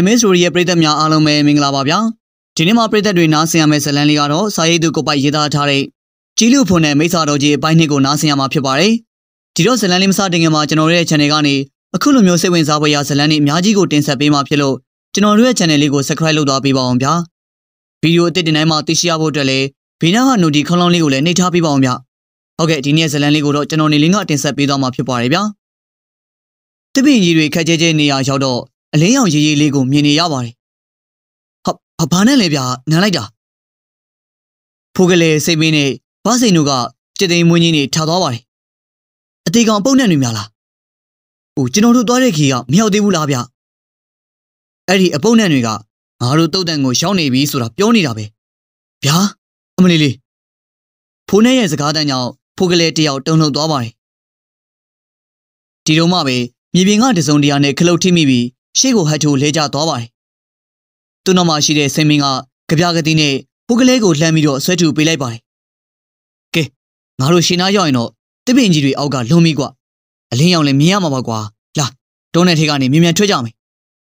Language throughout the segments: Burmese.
နိုင်မင်းစတိုရီရဲ့ပရိသတ်များအားလုံးပဲမင်္ဂလာပါဗျာဒီနေ့မှာပရိသတ်တွေနားဆင်ရမယ့်ဇာတ်လမ်းလေးကတော့စာရိတ်သူကိုပိုက်ရေးသားထားတဲ့ကြီးလူဖွန်တဲ့မိစ္ဆာတော်ကြီးအပိုင်းနှစ်ကိုနားဆင်ရမှာဖြစ်ပါတယ်ဒီတော့ဇာတ်လမ်းလေးမစတင်ခင်မှာကျွန်တော်တို့ရဲ့ channel ကနေအခုလိုမျိုးစိတ်ဝင်စားဖွယ်ရာဇာတ်လမ်းတွေအများကြီးကိုတင်ဆက်ပေးမှာဖြစ်လို့ကျွန်တော်တို့ရဲ့ channel လေးကို subscribe လုပ်သွားပေးပါအောင်ဗျာဗီဒီယိုအသစ်တင်တိုင်းမှာသိရှိရဖို့အတွက်လည်းဘေးနားက notification ခေါင်းလောင်းလေးကိုလည်းနှိပ်ထားပေးပါအောင်ဗျာဟုတ်ကဲ့ဒီနေ့ဇာတ်လမ်းလေးကိုတော့ကျွန်တော်နေလင်းကတင်ဆက်ပေးသွားမှာဖြစ်ပါတယ်ဗျာတပည့်ကြီးတွေခက်ကြဲကြဲနေရာရောက်တော့အလင်းရောင်ရေရေလေးကိုမြင်နေရပါတယ်ဟာဘာနဲ့လဲဗျာနမ်းလိုက်တာဖိုးကလေးစိတ်မင်းနဲ့ဗစိန်တို့ကကြည်သိမ်မွင်းကြီးနေ ထားသွားပါတယ်အသေးကောင်ပုံနဲ့နေများလားဟိုကျွန်တော်တို့သွားတဲ့ခေကမရောက်သေးဘူးလားဗျအဲ့ဒီအပုံနဲ့တွေကငါတို့တုတ်တန်ကိုရှောင်းနေပြီဆိုတာပြောနေတာပဲဗျာအမလီလေးဖိုးနဲ့ရဲ့စကားတန်းကြောင့်ဖိုးကလေးတယောက်တုန်လှုပ်သွားပါတယ်ဒီတော့မှပဲမြေပြင်ကတစုံတရာနဲ့ခလုတ်ထိမိပြီးရှေ့ကိုဟတ်ထိုးလဲကျသွားပါတယ်။သူ့နောက်မှာရှိတဲ့ဆင်းမင်းကကြပြကတိနဲ့ပုကလေးကိုလှမ်းပြီးတော့ဆွဲထူပေးလိုက်ပါတယ်။ကဲငါတို့ရှင်နာရောက်ရင်တော့တပင်ကြီးတွေအောက်ကလုံပြီကွာ။အလင်းရောင်လည်းမြင်ရမှာပါကွာ။လာတုံးတဲ့ထိကနေမြင်မြန်ထွက်ကြမယ်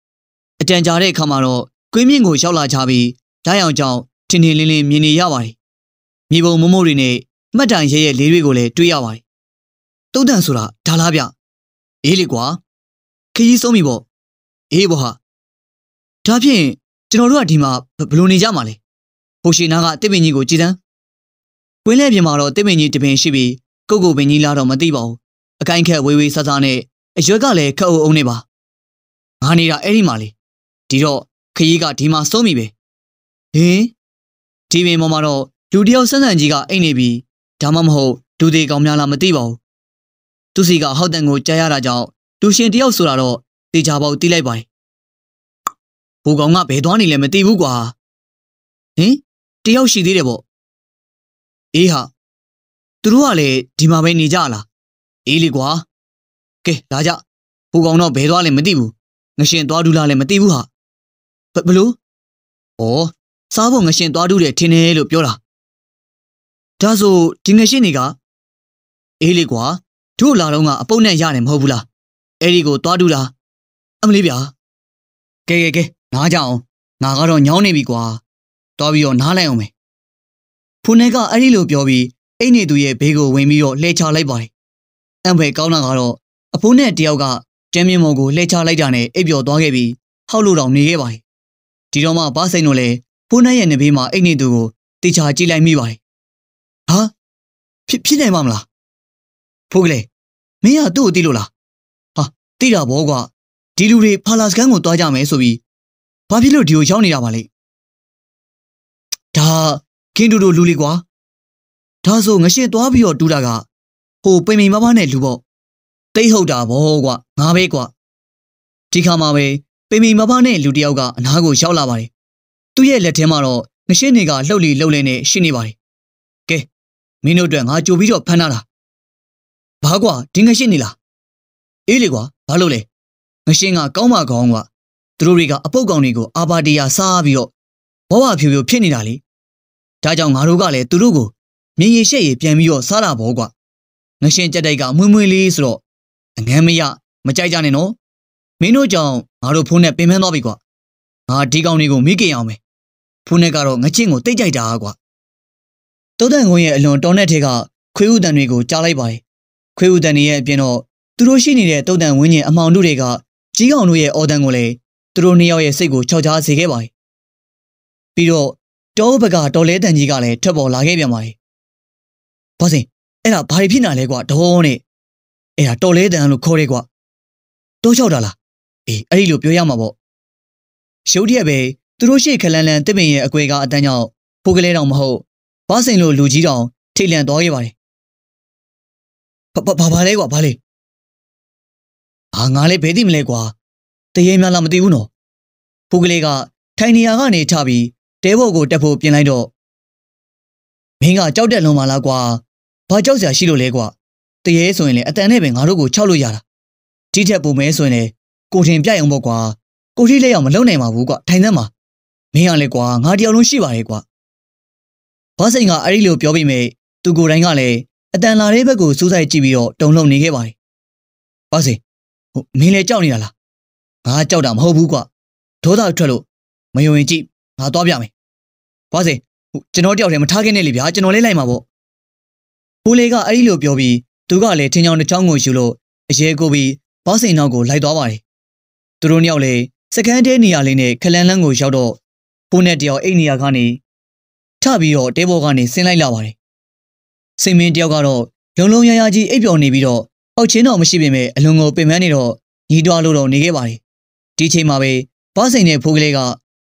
။အတန်ကြာတဲ့အခါမှာတော့ကွင်းမြင့်ကိုရောက်လာကြပြီးဓာတ်ရောင်ကြောင့်ထင်ထင်လင်းလင်းမြင်နေရပါတယ်။မြေပုံမိုးမိုးတွေနဲ့မှတ်တမ်းရဲရဲလေးတွေကိုလည်းတွေ့ရပါတယ်။တုတ်တန်ဆိုတာဒါလားဗျ။အေးလေကွာခကြီးဆုံးပြီပေါ့အေးဘောဟာဒါဖြင့်ကျွန်တော်တို့ကဒီမှာဘလို့နေကြမှာလဲဟိုရှင်နာကတစ်ပင်ကြီးကိုကြည်စမ်းကွင်းလဲပြင်မှာတော့တစ်ပင်ကြီးတစ်ပင်ရှိပြီးကုတ်ကုတ်ပင်ကြီးလာတော့မသိပါဘူးအကိုင်းခက်ဝေးဝေးဆဆနဲ့အရွက်ကလည်းခက်အုပ်အုပ်နေပါငါနေတာအဲ့ဒီမှာလေဒီတော့ခရီးကဒီမှာဆုံးပြီပဲဟင်ဒီပင်ပေါ်မှာတော့လူတယောက်ဆန်းဆန်းကြီးကအိတ်နေပြီးဒါမှမဟုတ်လူသေးကောင်များလားမသိပါဘူးသူစီကဟောက်တန်ကိုကြားရတာကြောင့်လူရှင်တယောက်ဆိုတာတော့တေချာပေါက်တီးလိုက်ပါတယ်ဘူကောင်ကဘယ်သွားနေလဲမသိဘူးကွာဟင်တယောက်ရှိသေးတယ်ပေါ့အေးဟာသူတို့ကလည်းဒီမှာပဲနေကြလားအေးလေကွာကဲလာကြဘူကောင်တော့ဘယ်သွားလဲမသိဘူးငရှင်သွားဒူးလားလည်းမသိဘူးဟာဘလို့ဩစားဖို့ငရှင်သွားဒူးတယ်ထင်တယ်လို့ပြောတာဒါဆိုဒီငရှင်တွေကအေးလေကွာတို့လာတော့ကအပုတ်နဲ့ရတယ်မဟုတ်ဘူးလားအဲ့ဒီကိုသွားဒူးလားမလေးဗျာကဲကဲကဲနားကြအောင်ငါကတော့ညောင်းနေပြီကွာတော်ပြီးတော့နားလိုက်အောင်မယ်ဖုန်နဲ့ကအဲ့ဒီလိုပြောပြီးအိတ်နေသူရဲ့ဘေးကိုဝင်ပြီးတော့လှဲချလိုက်ပါတယ်အံဖွယ်ကောင်းတာကတော့အဖိုးနဲ့တယောက်ကကျမ်းမြင့်မော်ကိုလှဲချလိုက်တာနဲ့အိပ်ပျော်သွားခဲ့ပြီးဟောက်လို့တောင်နေခဲ့ပါတယ်ဒီတော့မှဘာစိန်တို့လည်းဖုန်နဲ့ရဲ့နေဘေးမှာအိတ်နေသူကိုတေချာကြည့်လိုက်မိပါတယ်ဟာဖြစ်ဖြစ်နိုင်မှာမလားဖုန်ကလေးမင်းကသူ့ကိုတီးလို့လားဟာတီးတာဘောကွာဒီလူတွေဖာလာစကန်ကိုတွားကြမယ်ဆိုပြီးဘာဖြစ်လို့ဒီကို ရောက်နေတာပါလဲဒါကင်းတူတူလူလေးကွာဒါဆိုငရှင်တွားပြီးတော့တူတာကဟိုပိန်မိန်မမနဲ့လူပေါ့တိတ်ဟုတ်တာဗောကွာငါပဲကွာဒီခါမှာပဲပိန်မိန်မမနဲ့လူတယောက်ကအနားကိုရောက်လာပါတယ်သူ့ရဲ့လက်ထဲမှာတော့ငရှင်တွေကလှုပ်လီလှုပ်လဲနဲ့ရှိနေပါတယ်ကဲမင်းတို့အတွက်ငါကြိုပြီးတော့ဖမ်းထားတာဘာကွာဒီငရှင်နေလားအေးလေကွာဘာလို့လဲငရှင်းကကောင်းမကောင်းကသူတို့တွေကအပုတ်ကောင်တွေကိုအာဘာတရာစားပြီးတော့ဘဝဖြူဖြူဖြစ်နေတာလေဒါကြောင့်ငါတို့ကလည်းသူတို့ကိုမြင်ရရှက်ရပြန်ပြီးတော့စားတာဘောကွာငရှင်းကြက်တိုက်ကမွေ့မွေ့လေးဆိုတော့အငမ်းမရမကြိုက်ကြနဲ့နော်မင်းတို့ကြောင့်ငါတို့ဖုန်းနဲ့ပင်ပန်းသွားပြီကွာငါဒီကောင်တွေကိုမိခင်အောင်မယ်ဖုန်းနဲ့ကတော့ငချင်းကိုတိတ်ကြိုက်တာကွာတုတ်တန်ငုံရဲ့အလွန်တောနဲ့ထဲကခွေးဥတန်တွေကိုကြားလိုက်ပါတယ်ခွေးဥတန်တွေရဲ့အပြင်တော့သူတို့ရှိနေတဲ့တုတ်တန်ဝင်းကျင်အမောင်တို့တွေကကြီးအောင်တို့ရဲ့အော်တန်ကိုလည်းသူတို့နှစ်ယောက်ရဲ့စိတ်ကိုချောက်ချားစေခဲ့ပါတယ်။ပြီးတော့တောဘကတော်လဲတန်ကြီးကလည်းထွက်ပေါ်လာခဲ့ပြန်ပါတယ်။ဘောစင်အဲ့ဒါဘာဖြစ်နေလဲကွာဒေါ်နဲ့အဲ့ဒါတော်လဲတန်လို့ခေါ်ရဲကွာတောလျှောက်တာလားအေးအဲ့ဒီလိုပြောရမှာပေါ့ရုပ်တရက်ပဲသူတို့ရှေ့ခလန်လန်တစ်ပင်ရဲ့အကွဲကအတန်းကြောင့်ဖိုးကလေးတောင်မဟုတ်ဘောစင်လိုလူကြီးတောင်ထိတ်လန့်သွားခဲ့ပါတယ်ဘာဘာဘာလဲကွာဘာလဲအာငါလည်းဘယ်သိမလဲကွာတရေများလားမသိဘူးနော်ဖူးကလေးကထိုင်နေရကနေထပြီးတဲဘော်ကိုတက်ဖို့ပြင်လိုက်တော့မင်းကကြောက်တက်လုံးမလားကွာဘာကြောက်စရာရှိလို့လဲကွာတရေဆိုရင်လည်းအတန်နဲ့ပဲငါတို့ကိုချောက်လို့ရတာဒီထက်ပုံမဲဆိုရင်လည်းကိုထင်ပြိုင်အောင်ပေါ့ကွာကိုထီးလက်ရောက်မလုံနိုင်ပါဘူးကွာထိုင်သမ်းပါမင်းကလည်းကွာငါတယောက်လုံးရှိပါတယ်ကွာဘာစိန်ကအဲ့ဒီလိုပြောပြီးမိသူကိုယ်တိုင်ကလည်းအတန်လာတဲ့ဘက်ကိုစူးစိုက်ကြည့်ပြီးတော့တုံ့လုံနေခဲ့ပါတယ်ဘာစိန်မင်းလည်းကြောက်နေတာလားငါကြောက်တာမဟုတ်ဘူးကွာဒေါသထွက်လို့မယုံရင်ကြည့်ငါသွားပြမယ်ဘွားစင်ကျွန်တော်တယောက်တည်းမထားခဲ့နဲ့လေဗျာကျွန်တော်လေးလိုက်မှာပေါ့ပိုးလေးကအဲ့ဒီလိုပြောပြီးသူကလည်းထင်းချောင်းတစ်ချောင်းကိုယူလို့အရေကိုပြီးဘွားစင်နောက်ကို လိုက်သွားပါတယ်သူတို့နှစ်ယောက်လည်းစကန်းတဲနေရာလေးနဲ့ခလန်လန်းကိုရောက်တော့ပိုးနဲ့တယောက်အိတ်နေရာကနေထပြီးတော့တဲဘော်ကနေဆင်းလိုက်လာပါတယ်စင်မင်းတယောက်ကတော့လုံလုံရရကြီးအိပ်ပျော်နေပြီးတော့အောက်ချင်းတော့မရှိပေမဲ့အလွန်ကိုပင်ပန်းနေတော့ညီတွားလို့တော့နေခဲ့ပါတယ်ဒီချိန်မှာပဲဘားစိန်ရဲ့ဖိုးကလေးက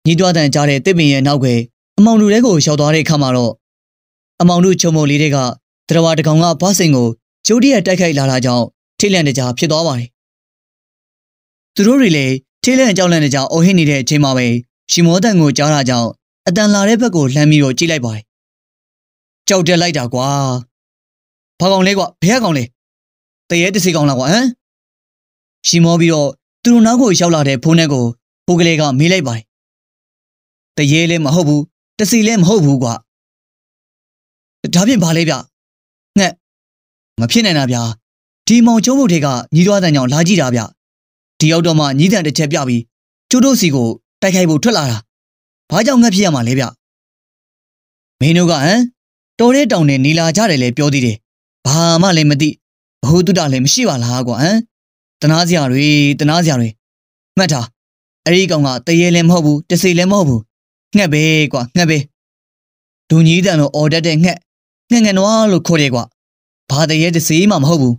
ညီတွားတန်ကြားတဲ့တစ်ပင်ရဲ့နောက်ွယ်အမောင်တို့တဲကိုရောက်သွားတဲ့အခါမှာတော့အမောင်တို့ချုံမုံလေးတွေကတရဝါတကောင်ကဘားစိန်ကိုဂျိုးတီရဲ့တိုက်ခိုက်လာတာကြောင့်ထိတ်လန့်တကြားဖြစ်သွားပါတယ်သူတို့တွေလည်းထိတ်လန့်ကြောက်လန့်တကြားအော်ဟစ်နေတဲ့အချိန်မှာပဲရှီမောတန်ကို ကြားတာကြောင့်အတန်လာတဲ့ဘက်ကိုလှမ်းပြီးတော့ကြိလိုက်ပါတယ်ကြောက်တက်လိုက်တာကွာဘာကောင်လဲကွာဘယ်ကောင်လဲတရေတစီကောင်းလားကွာဟမ်ရှီမောပြီးတော့သူတို့နောက်ကို ရောက်လာတဲ့ဖုန်းထဲကိုဖိုးကလေးကမေးလိုက်ပါတယ်တရေလည်းမဟုတ်ဘူးတစီလည်းမဟုတ်ဘူးကွာဒါဖြင့်ဘာလဲဗျငှက်မဖြစ်နိုင်တာဗျာဒီမောင်ကျိုးဘုတ်တွေကညီတော်တန်ကြောင့်လာကြည့်တာဗျဒီရောက်တော့မှညီတန်တစ်ချက်ပြပြီးကျိုးတို့စီကိုတိုက်ခိုက်ဖို့ထွက်လာတာဘာကြောင့်ငှက်ဖြစ်ရမှာလဲဗျမင်းတို့ကဟမ်တော်တဲ့တောင်နဲ့နေလာကြတယ်လေပြောသေးတယ်ဘာမှလည်းမသိဘ ഹു တုတလည်းမရှိပါလားကွာဟမ်တနာစရာတွေတနာစရာတွေမှတ်ထားအဲ့ဒီကောင်ကတရေလည်းမဟုတ်ဘူးတစေလည်းမဟုတ်ဘူးငှက်ပဲကွာငှက်ပဲဒုံကြီးတန်လို့အော်တတ်တဲ့ငှက်ငှက်ငှက်နွားလို့ခေါ်တယ်ကွာဘာတရေတစေမှမဟုတ်ဘူး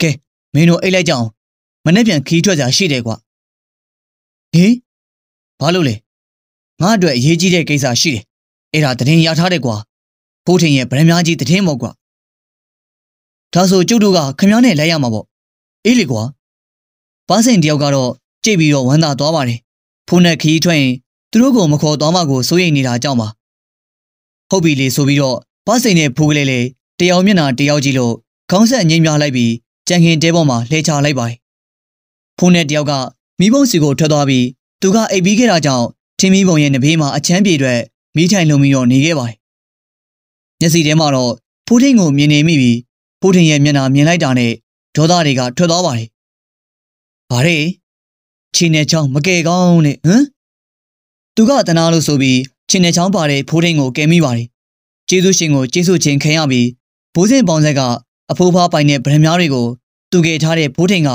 ကဲမင်းတို့အိတ်လိုက်ကြအောင် မနေ့ပြန်ခီးထွက်ကြရှိတယ်ကွာဟင်ဘာလို့လဲငါ့အတွက်အရေးကြီးတဲ့ကိစ္စရှိတယ်အဲ့ဒါတရင်ရထားတယ်ကွာဖိုးထင်ရဲ့ဗရမ်းများကြီးတရင်ပေါ့ကွာဒါဆိုကျုပ်တို့ကခမောင်းနဲ့လိုက်ရမှာပေါ့အေးလေကွာဘားစင်တယောက်ကတော့ကြိတ်ပြီးတော့ဝမ်းသာသွားပါတယ်ဖုန်းနဲ့ခီးထွက်ရင်သူတို့ကိုမခေါ်သွားမှကိုစိုးရိမ်နေတာကြောင့်ပါဟုတ်ပြီလေဆိုပြီးတော့ဘားစင်နဲ့ဖိုးကလေးလေးတယောက်မျက်နှာတယောက်ကြည့်လို့ခေါင်းဆက်အငိမ့်များလိုက်ပြီးကြံခင်တဲပေါ်မှာလှဲချလိုက်ပါတယ်ဖုန်းနဲ့တယောက်ကမိဘုံစီကိုထွက်သွားပြီးသူကအိပ်ပြီးခဲ့တာကြောင့်ထင်းမီးပုံရဲ့နဘေးမှာအချမ်းပြေအတွက်မိထိုင်လုံပြီးတော့နေခဲ့ပါတယ်မျက်စိထဲမှာတော့ဖိုးထိန်ကိုမြင်နေမိပြီးဖိုးထင်ရဲ့မျက်နှာမြင်လိုက်တာနဲ့ဒေါသတွေကထွက်သွားပါတယ်။ဗါရဲခြေနဲ့ချောင်းမကယ်ကောင်းနဲ့ဟမ်သူကတနာလို့ဆိုပြီးခြေနဲ့ချောင်းပါတဲ့ဖိုးထင်ကိုကယ်မိပါတယ်။ကျေးဇူးရှင်ကိုကျေးဇူးချင်းခံရပြီးဘိုးစင်ပေါင်းဆက်ကအဖိုးဖားပိုင်တဲ့ဗရမားတွေကိုသူကယ်ထားတဲ့ဖိုးထင်က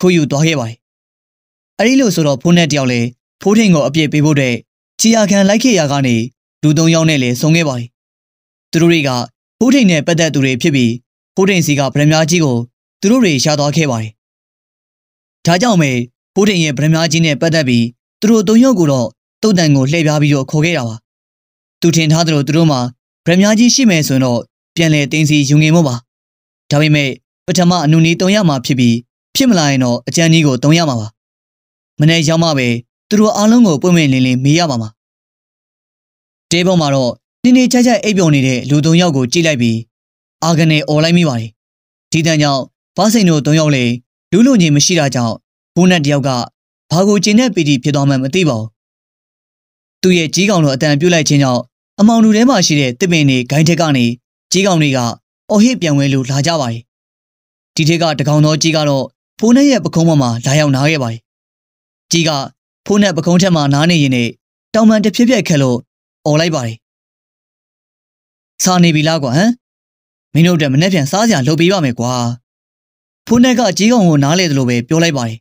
ခိုးယူသွားခဲ့ပါတယ်။အဲဒီလိုဆိုတော့ဖိုးနဲ့တယောက်လည်းဖိုးထင်ကိုအပြစ်ပေးဖို့အတွက်ချီယာခံလိုက်ခဲ့ရကနေလူသုံးယောက်နဲ့လည်းဆုံခဲ့ပါတယ်။သူတို့တွေကဖိုးထင်နဲ့ပတ်သက်သူတွေဖြစ်ပြီးဟိုဒင်စီကဗရမ ्या ကြီးကိုသူတို့တွေရှာသွားခဲ့ပါတယ်။ဒါကြောင့်ပဲဟိုဒင်ရဲ့ဗရမ ्या ကြီးနဲ့ပတ်သက်ပြီးသူတို့သုံးယောက်ကိုတော့တုတ်တန်ကိုလှည့်ပြားပြီးတော့ခေါ်ခဲ့တာပါ။သူထင်ထားသလိုသူတို့မှာဗရမ ्या ကြီးရှိမယ်ဆိုရင်တော့ပြန်လဲတင်းစီယူငင်မို့ပါ။ဒါပေမဲ့ပထမအနုနီသုံးရမှာဖြစ်ပြီးဖြစ်မလာရင်တော့အကြံကြီးကိုသုံးရမှာပါ။မနေ့ရောက်မှပဲသူတို့အားလုံးကိုပွင့်ပွင့်လင်းလင်းမေးရပါမှာ။တဲပေါ်မှာတော့နေနေချာချာအိပ်ပျော်နေတဲ့လူသုံးယောက်ကိုကြိလိုက်ပြီးအာဂနဲ့អော်လိုက်မိပါတယ်ဒီတန်ကြောင့်ဘားစိန်တို့၃ယောက်လည်းလူလူချင်းမရှိတာကြောင့်ဘိုးနတ်တယောက်ကဘာကိုကျင်တဲ့ပီတီဖြစ်သွားမှမသိပါဘူးသူ့ရဲ့ကြီးကောင်တော်အတန်ပြုတ်လိုက်ခြင်းကြောင့်အမောင်လူထဲမှာရှိတဲ့တစ်ပင်တွေဂိုင်းထက်ကနေကြီးကောင်တွေကအော်ဟစ်ပြန်ဝဲလို့လာကြပါတယ်ဒီထက်ကတကောင်တော်ကြီးကတော့ဖိုးနဲ့ရဲ့ပကုံးပေါ်မှာလာရောက်နားခဲ့ပါတယ်ကြီးကဖိုးနဲ့ပကုံးထက်မှာနားနေရင်နဲ့တောင်ပန်တဖြည့်ဖြည့်ခက်လို့អော်လိုက်ပါတယ်စာနေပြီလားကွာဟမ်မင်းတို့အတွက်မနှက်ပြန်စားစရာလုပ်ပေးပါမယ်ကွာဖိုးနှက်ကကြီးကောင်ကိုနားလေသလိုပဲပြောလိုက်ပါတယ်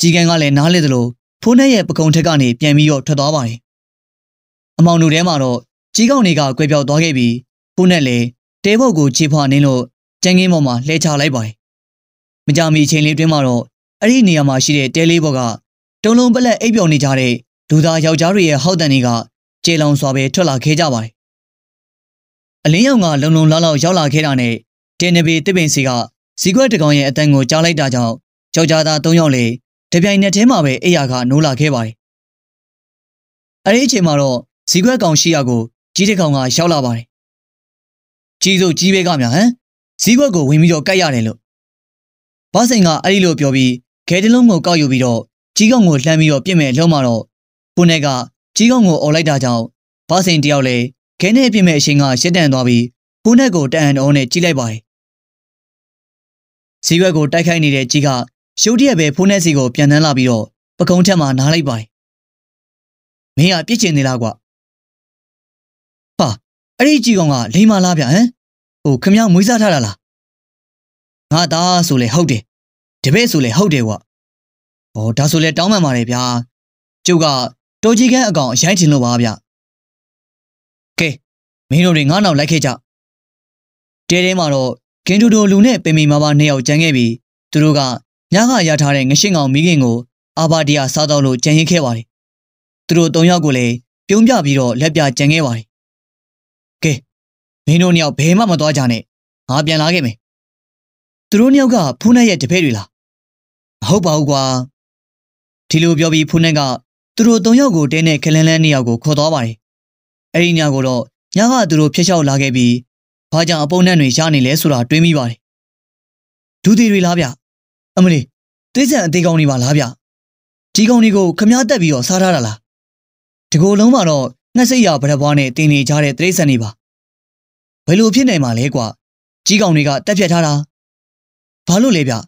ကြီးကန်ကလည်းနားလေသလိုဖိုးနှက်ရဲ့ပကုံထက်ကနေပြန်ပြီးတော့ထွက်သွားပါတယ်အမောင်တို့ထဲမှာတော့ကြီးကောင်တွေကကွဲပြောက်သွားခဲ့ပြီးဖိုးနှက်လည်းတဲဘုတ်ကိုခြေဖွာနှင်းလို့ကြမ်းကင်းပေါ်မှာလှဲချလိုက်ပါတယ်မကြမီချိန်လေးတွင်းမှာတော့အဲ့ဒီနေရာမှာရှိတဲ့တဲလေးဘော်ကတုံလုံးပလက်အိပ်ပျော်နေကြတဲ့လူသားယောက်ျားတွေရဲ့ဟောက်တန်တွေကကျေလောင်စွာပဲထွက်လာခဲ့ကြပါတယ်အလင်းရောင်ကလုံလုံလောက်လောက်ရောက်လာခဲ့တာနဲ့တင်နဘေတစ်ပင်စီကဇီကွက်တကောင်ရဲ့အတန်ကိုကြားလိုက်တာကြောင့်ယောက်ျားသား၃ယောက်လေတပြိုင်နက်တည်းမှာပဲအိယာကနိုးလာခဲ့ပါတယ်။အဲဒီအချိန်မှာတော့ဇီကွက်ကောင်ရှိရာကိုကြီးတကောင်က ရောက်လာပါတယ်။ကြီးစုပ်ကြီးပဲကမြဟမ်ဇီကွက်ကိုဝင်ပြီးတော့ကိုက်ရတယ်လို့ဘတ်စိန်ကအဲဒီလိုပြောပြီးခဲတလုံးကိုကောက်ယူပြီးတော့ကြီးကောင်ကိုလှမ်းပြီးတော့ပြစ်မဲ့လှုံ့မှာတော့ကိုနဲ့ကကြီးကောင်ကိုអော်လိုက်တာကြောင့်ဘတ်စိန်တယောက်လည်းခဲနဲ့အပြင်းမဲ့အရှင်ကရက်တန်သွားပြီးကိုနဲ့ကိုတန်အန်အောင်နဲ့ကြီးလိုက်ပါတယ်။ဇီရွက်ကိုတိုက်ခိုက်နေတဲ့ကြီးကရုတ်တရက်ပဲဖုန်းနဲ့စီကို ပြန်နှမ်းလာပြီးတော့ပကုံးထက်မှနားလိုက်ပါတယ်။မင်းကပြစ်ကျင်နေလားကွာ။ဟာအဲ့ဒီကြီးကောင်ကလိမ္မာလားဗျဟမ်။ဟိုခမယောင်မွေးစားထားတာလား။ငါသားဆိုလေဟုတ်တယ်။တပည့်ဆိုလေဟုတ်တယ်ကွာ။ဟောဒါဆိုလေတောင်းပန်ပါတယ်ဗျာ။ကျုပ်ကတော်ကြီးခန်းအကောင်အရိုက်တင်လို့ပါဗျ။မင်းတို့တွေငါးနောက်လိုက်ခဲ့ကြတဲထဲမှာတော့ကင်တူတိုလူနဲ့ပင်ပင်မာမာနှစ်ယောက်ကြံခဲ့ပြီးသူတို့ကညကရထားတဲ့ငရှင်းကောင်မိခင်ကို အာဘာဒီယာစားတော့လို့ကြံရင်ခဲ့ပါတယ်သူတို့သုံးယောက်ကိုလည်းပြုံးပြပြီးတော့လက်ပြကြံခဲ့ပါတယ်ကဲမင်းတို့နှစ်ယောက်ဘယ်မှမသွားကြနဲ့ငါပြန်လာခဲ့မယ်သူတို့နှစ်ယောက်ကဖူးနှက်ရဲ့တပည့်တွေလားမဟုတ်ပါဘူးကွာဒီလိုပြောပြီးဖူးနှက်ကသူတို့သုံးယောက်ကိုတဲနဲ့ခလန်းလန်းနှစ်ယောက်ကိုခေါ်သွားပါတယ်အဲ့ဒီညကိုတော့ညကသူတို့ဖျက်လျှောက်လာခဲ့ပြီးဘာကြောင့်အပုံနဲ့တွေရနေလဲဆိုတာတွေးမိပါတယ်ဒူးသေးတွေလားဗျအမလီသေးစံအသေးကောင်းတွေပါလားဗျဒီကောင်တွေကိုခမားတက်ပြီးတော့စားထားတာလားဒီကိုလုံးမှာတော့နှက်စိတ်ရဗရက်ဘွားနဲ့တင်းနေကြတဲ့တိရစ္ဆာန်တွေပါဘယ်လိုဖြစ်နိုင်မှာလဲကွာကြီးကောင်တွေကတက်ဖြတ်ထားတာဘာလို့လဲဗျဩ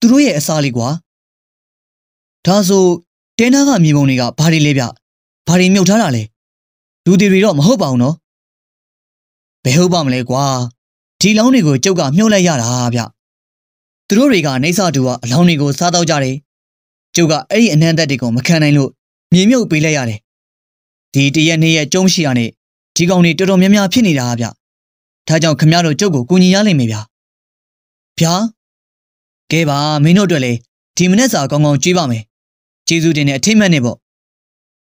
သူတို့ရဲ့အစားလေးကွာဒါဆိုတင်းသားကမြေပုံတွေကဘာတွေလဲဗျဘာတွေမြုပ်ထားတာလဲလူတွေတွေတော့မဟုတ်ပါဘူးနော်ဘယ်ဟုတ်ပါမလဲကွာဒီလောင်းတွေကိုကျုပ်ကမြှုပ်လိုက်ရတာဗျသူတို့တွေကနေဆတူကအလောင်းတွေကိုစားတော့ကြတယ်ကျုပ်ကအဲ့ဒီအနံ့သက်တွေကိုမခံနိုင်လို့မြေမြုပ်ပေးလိုက်ရတယ်ဒီတရက်နေ့ရက်ကျုံးရှိရနဲ့ဒီကောင်တွေတော်တော်များများဖြစ်နေတာဗျဒါကြောင့်ခမရတို့ကျုပ်ကိုကူညီရလိမ့်မယ်ဗျဗျာကဲပါမင်းတို့အတွက်လေဒီမနေ့စာကောင်းကောင်းကြွေးပါမယ်ကျေးဇူးတင်တဲ့အထိတ်မှတ်နဲ့ပေါ့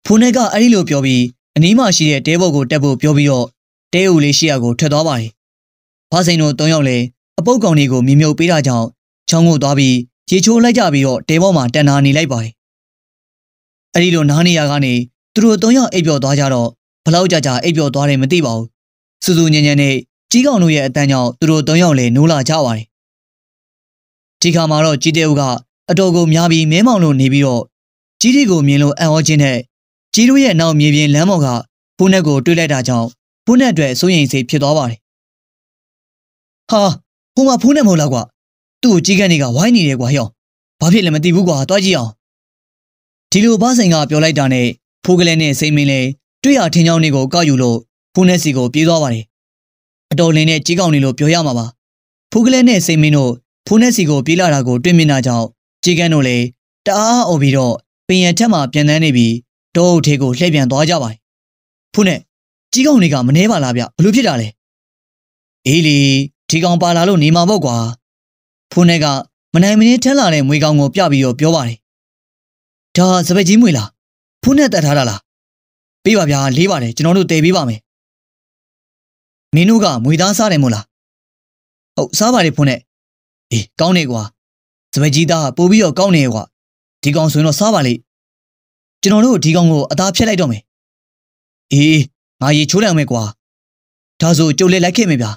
ဖိုးနဲ့ကအဲ့ဒီလိုပြောပြီးအနီးမှာရှိတဲ့တဲဘော်ကိုတက်ဖို့ပြောပြီးတော့တဲအိုလေးရှိရာကိုထွက်သွားပါတယ်။ဖားစိန်တို့၃ယောက်လည်းအပုတ်ကောင်တွေကိုမြင်မြုပ်ပေးတာကြောင့်ချောင်းကိုသွားပြီးရေချိုးလိုက်ကြပြီးတော့တဲဘော်မှာတန်နာနေလိုက်ပါတယ်။အဲဒီလိုနားနေရကနေသူတို့၃ယောက်အိပ်ပျော်သွားကြတော့ဘလောက်ကြာကြာအိပ်ပျော်သွားတယ်မသိပါဘူး။စူစူညံညံနဲ့ကြီးကောင်တို့ရဲ့အတန်းကြောင့်သူတို့၃ယောက်လည်းနိုးလာကြပါတယ်။ဒီခါမှာတော့ကြီးတဲအိုကအတော်ကိုများပြီးမဲမောင်လို့နေပြီးတော့ကြီးတီကိုမြင်လို့အံ့ဩခြင်းနဲ့ကြီးတို့ရဲ့အနောက်မြေပြင်လမ်းပေါ်ကဘုနက်ကိုတွေ့လိုက်တာကြောင့်ဘုနက်အတွက်စိုးရိမ်စိတ်ဖြစ်သွားပါတယ်။ဟာဟိုမှာဘုနက်မဟုတ်လားကွာ။သူ့ကိုကြီးကန်းတွေကဝိုင်းနေတယ်ကွာဟျော။ဘာဖြစ်လဲမသိဘူးကွာ။တွားကြည့်အောင်။ဒီလိုဘာဆိုင်ကပြောလိုက်တာနဲ့ဖိုးကလေးနဲ့စိမ့်မင်းလေးတွေ့ရထင်းချောင်းတွေကိုကောက်ယူလို့ဘုနက်စီကိုပြေးသွားပါတယ်။အတော်လင်းနဲ့ကြီးကောင်တွေလို့ပြောရမှာပါ။ဖိုးကလေးနဲ့စိမ့်မင်းတို့ဖုန်းနဲ့စီကိုပြေးလာတာကိုတွေ့မြင်တာကြောင့်ကြေကန်းတို့လည်းတအားအော်ပြီးတော့ပင်ရထက်မှပြန်တန်းနေပြီးတောအုပ်ထေးကိုလှည့်ပြန်သွားကြပါဖုနဲ့ကြီးကောင်တွေကမနှဲပါလားဗျဘလို့ဖြစ်တာလဲအေးလေဒီကောင်ပါလာလို့နေမှာပေါ့ကွာဖုနဲ့ကမနိုင်မနှင်းထက်လာတဲ့မွေကောင်ကို ပြပြီးတော့ပြောပါတယ်ဒါစပက်ကြီးမွေလားဖုနဲ့တတ်ထားတာလားပေးပါဗျာလေးပါတယ်ကျွန်တော်တို့တည်ပေးပါမယ်မင်းတို့ကမွေသားစားတယ်မို့လားဟုတ်စားပါလေဖုနဲ့အေးကောင်းနေကွာစပက်ကြီးသားပို့ပြီးတော့ကောင်းနေကွာဒီကောင်ဆိုရင်တော့စားပါလေကျွန်တော်တို့ဒီကောင်ကိုအသားဖြတ်လိုက်တော့မယ်အေးငါရေချိုးလိုက်မယ်ကွာဒါဆိုကြုံလေလိုက်ခဲ့မယ်ဗျာ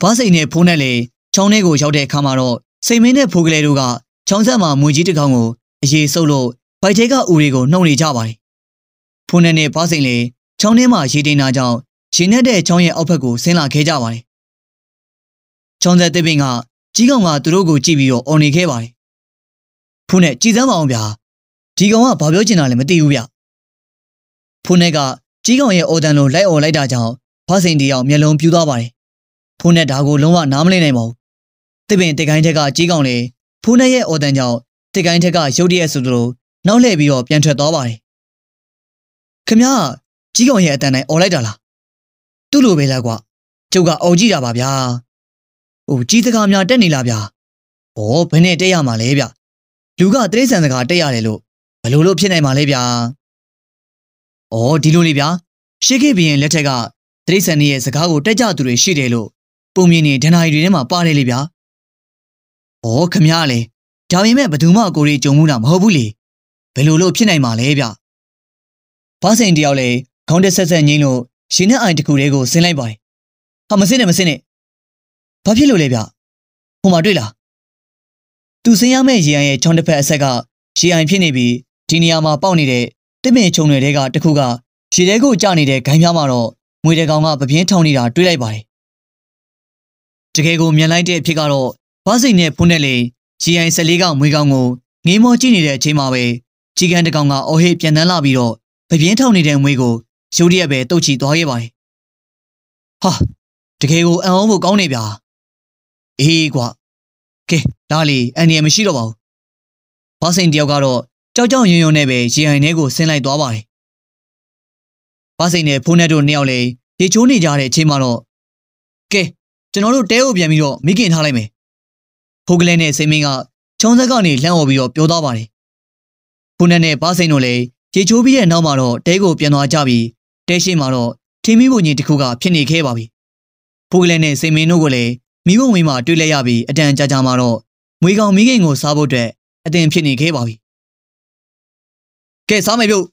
ဘားစိန်နဲ့ဖိုးနဲ့လေချောင်းထဲကိုရောက်တဲ့အခါမှာတော့စိန်မင်းနဲ့ဖိုးကလေးတို့ကချောင်းဆက်မှာမွေကြီးတစ်ကောင်ကိုအရေးဆုပ်လို့ဗိုက်ထဲကဦးတွေကိုနှုံနေကြပါတယ်ဖိုးနဲ့နဲ့ဘားစိန်လေချောင်းထဲမှာရေတင်တာကြောင့်ရင်နဲ့တဲ့ချောင်းရဲ့အောက်ဘက်ကိုဆင်းလာခဲ့ကြပါတယ်ချောင်းဆက်တစ်ပင်ကကြီးကောင်ကသူတို့ကိုကြည့်ပြီးတော့အော်နေခဲ့ပါတယ်ဖိုးနဲ့ကြည်စမ်းပါအောင်ဗျာဒီကောင်ကဘာပြောချင်တာလဲမသိဘူးဗျဖုန်းနဲ့ကကြီးကောင်ရဲ့အော်တန်လိုလိုက်អော်လိုက်တာကြောင့်ဖစိန်တီအောင်မျက်လုံးပြူးသွားပါတယ်ဖုန်းနဲ့ဒါကိုလုံးဝနားမလည်နိုင်ပါဘူးတစ်ပင်တစ်ကိုင်းထက်ကကြီးကောင်လေဖုန်းနဲ့ရဲ့အော်တန်ကြောင့်တစ်ကိုင်းထက်ကရုတ်တရက်ဆိုသလိုနောက်လှည့်ပြီးတော့ပြန်ထွက်သွားပါတယ်ခမည်းကြီးကောင်ရဲ့အတန်တိုင်းអော်လိုက်တာလားသူ့လိုပဲလားကွာကျုပ်ကអော်ကြည့်တာပါဗျာဟိုကြီးစကားများတက်နေလားဗျာဩဘယ်နဲ့တက်ရမှာလဲဗျလူကတိရစ္ဆာန်စကားတက်ရတယ်လို့ဘယ်လိုလုပ်ဖြစ်နိုင်မှာလဲဗျာ။အော်ဒီလိုလေဗျာ။ရှေးခေတ်ဘီရင်လက်ထက်ကတရိษံတွေရဲ့စကားကိုတက်ကြသူတွေရှိတယ်လို့ပုံမြင်နေဒဏ္ဍာရီတွေထဲမှာပါတယ်လေဗျာ။အော်ခမရလေ။ဒါပေမဲ့ဘသူမှကိုရီကြုံမှုတာမဟုတ်ဘူးလေ။ဘယ်လိုလုပ်ဖြစ်နိုင်မှာလဲဗျ။ဘာစိန်တယောက်လေခေါင်းတက်ဆက်ဆက်ငိမ့်လို့ရှင်နဲ့အိုင်တခုတည်းကိုဆင်းလိုက်ပါတယ်။ဟာမဆင်းနဲ့မဆင်းနဲ့။ဘာဖြစ်လို့လဲဗျ။ဟိုမှာတွေ့လား။သူဆင်းရမယ့်ရေအိုင်ရဲ့ချောင်းတစ်ဖက်အဆက်ကရေအိုင်ဖြစ်နေပြီးဒီနေရာမှာပေါက်နေတဲ့တစ်ပင်ချုံတွေတဲကတစ်ခုကရေတဲကိုကျနေတဲ့ဂိုင်းပြားမှာတော့ငွေတကောင်ကပပြင်းထောင်နေတာတွေ့လိုက်ပါတယ်။တကယ်ကိုမြန်လိုက်တဲ့အဖြစ်ကတော့ဘားစိန်နဲ့ဖုန်းနဲ့လေ GI 14ကမွေကောင်ကိုငေးမောကြည့်နေတဲ့အချိန်မှာပဲကြီးကန်တကောင်ကအော်ဟစ်ပြန်တန်းလာပြီးတော့ပပြင်းထောင်နေတဲ့ငွေကိုရုတ်တရက်ပဲတုတ်ချီသွားခဲ့ပါတယ်။ဟာတကယ်ကိုအံ့ဩဖို့ကောင်းနေဗျာ။အေးကွာ။ကဲဒါလေအန်ရမရှိတော့ပါဘူး။ဘားစိန်တယောက်ကတော့ကြောက်ကြောက်ရွံ့ရွံ့နဲ့ပဲရေအိုင်ထဲကိုဆင်းလိုက်သွားပါတယ်။ဘာစိန်နဲ့ဖိုးနဲ့တို့နှစ်ယောက်လည်းရေချိုးနေကြတဲ့အချိန်မှာတော့ကဲကျွန်တော်တို့တဲကိုပြန်ပြီးတော့မိခင်ထားလိုက်မယ်။ဖိုးကလေးနဲ့စိန်မင်းကချုံဆက်ကနေလှမ်းအော်ပြီးတော့ပြောသွားပါတယ်။ဖိုးနဲ့နဲ့ဘာစိန်တို့လည်းရေချိုးပြီးတဲ့နောက်မှာတော့တဲကိုပြန်သွားကြပြီးတဲရှိမှာတော့ထင်းမီးပုံကြီးတစ်ခုကဖြစ်နေခဲ့ပါပြီ။ဖိုးကလေးနဲ့စိန်မင်းတို့ကလည်းမိဘဝင်မှာတွေ့လိုက်ရပြီးအတန်ကြာကြာမှာတော့မွေကောင်မိခင်ကိုစားဖို့အတွက်အတင်ဖြစ်နေခဲ့ပါပြီကဲစားမယ်ပြုတ်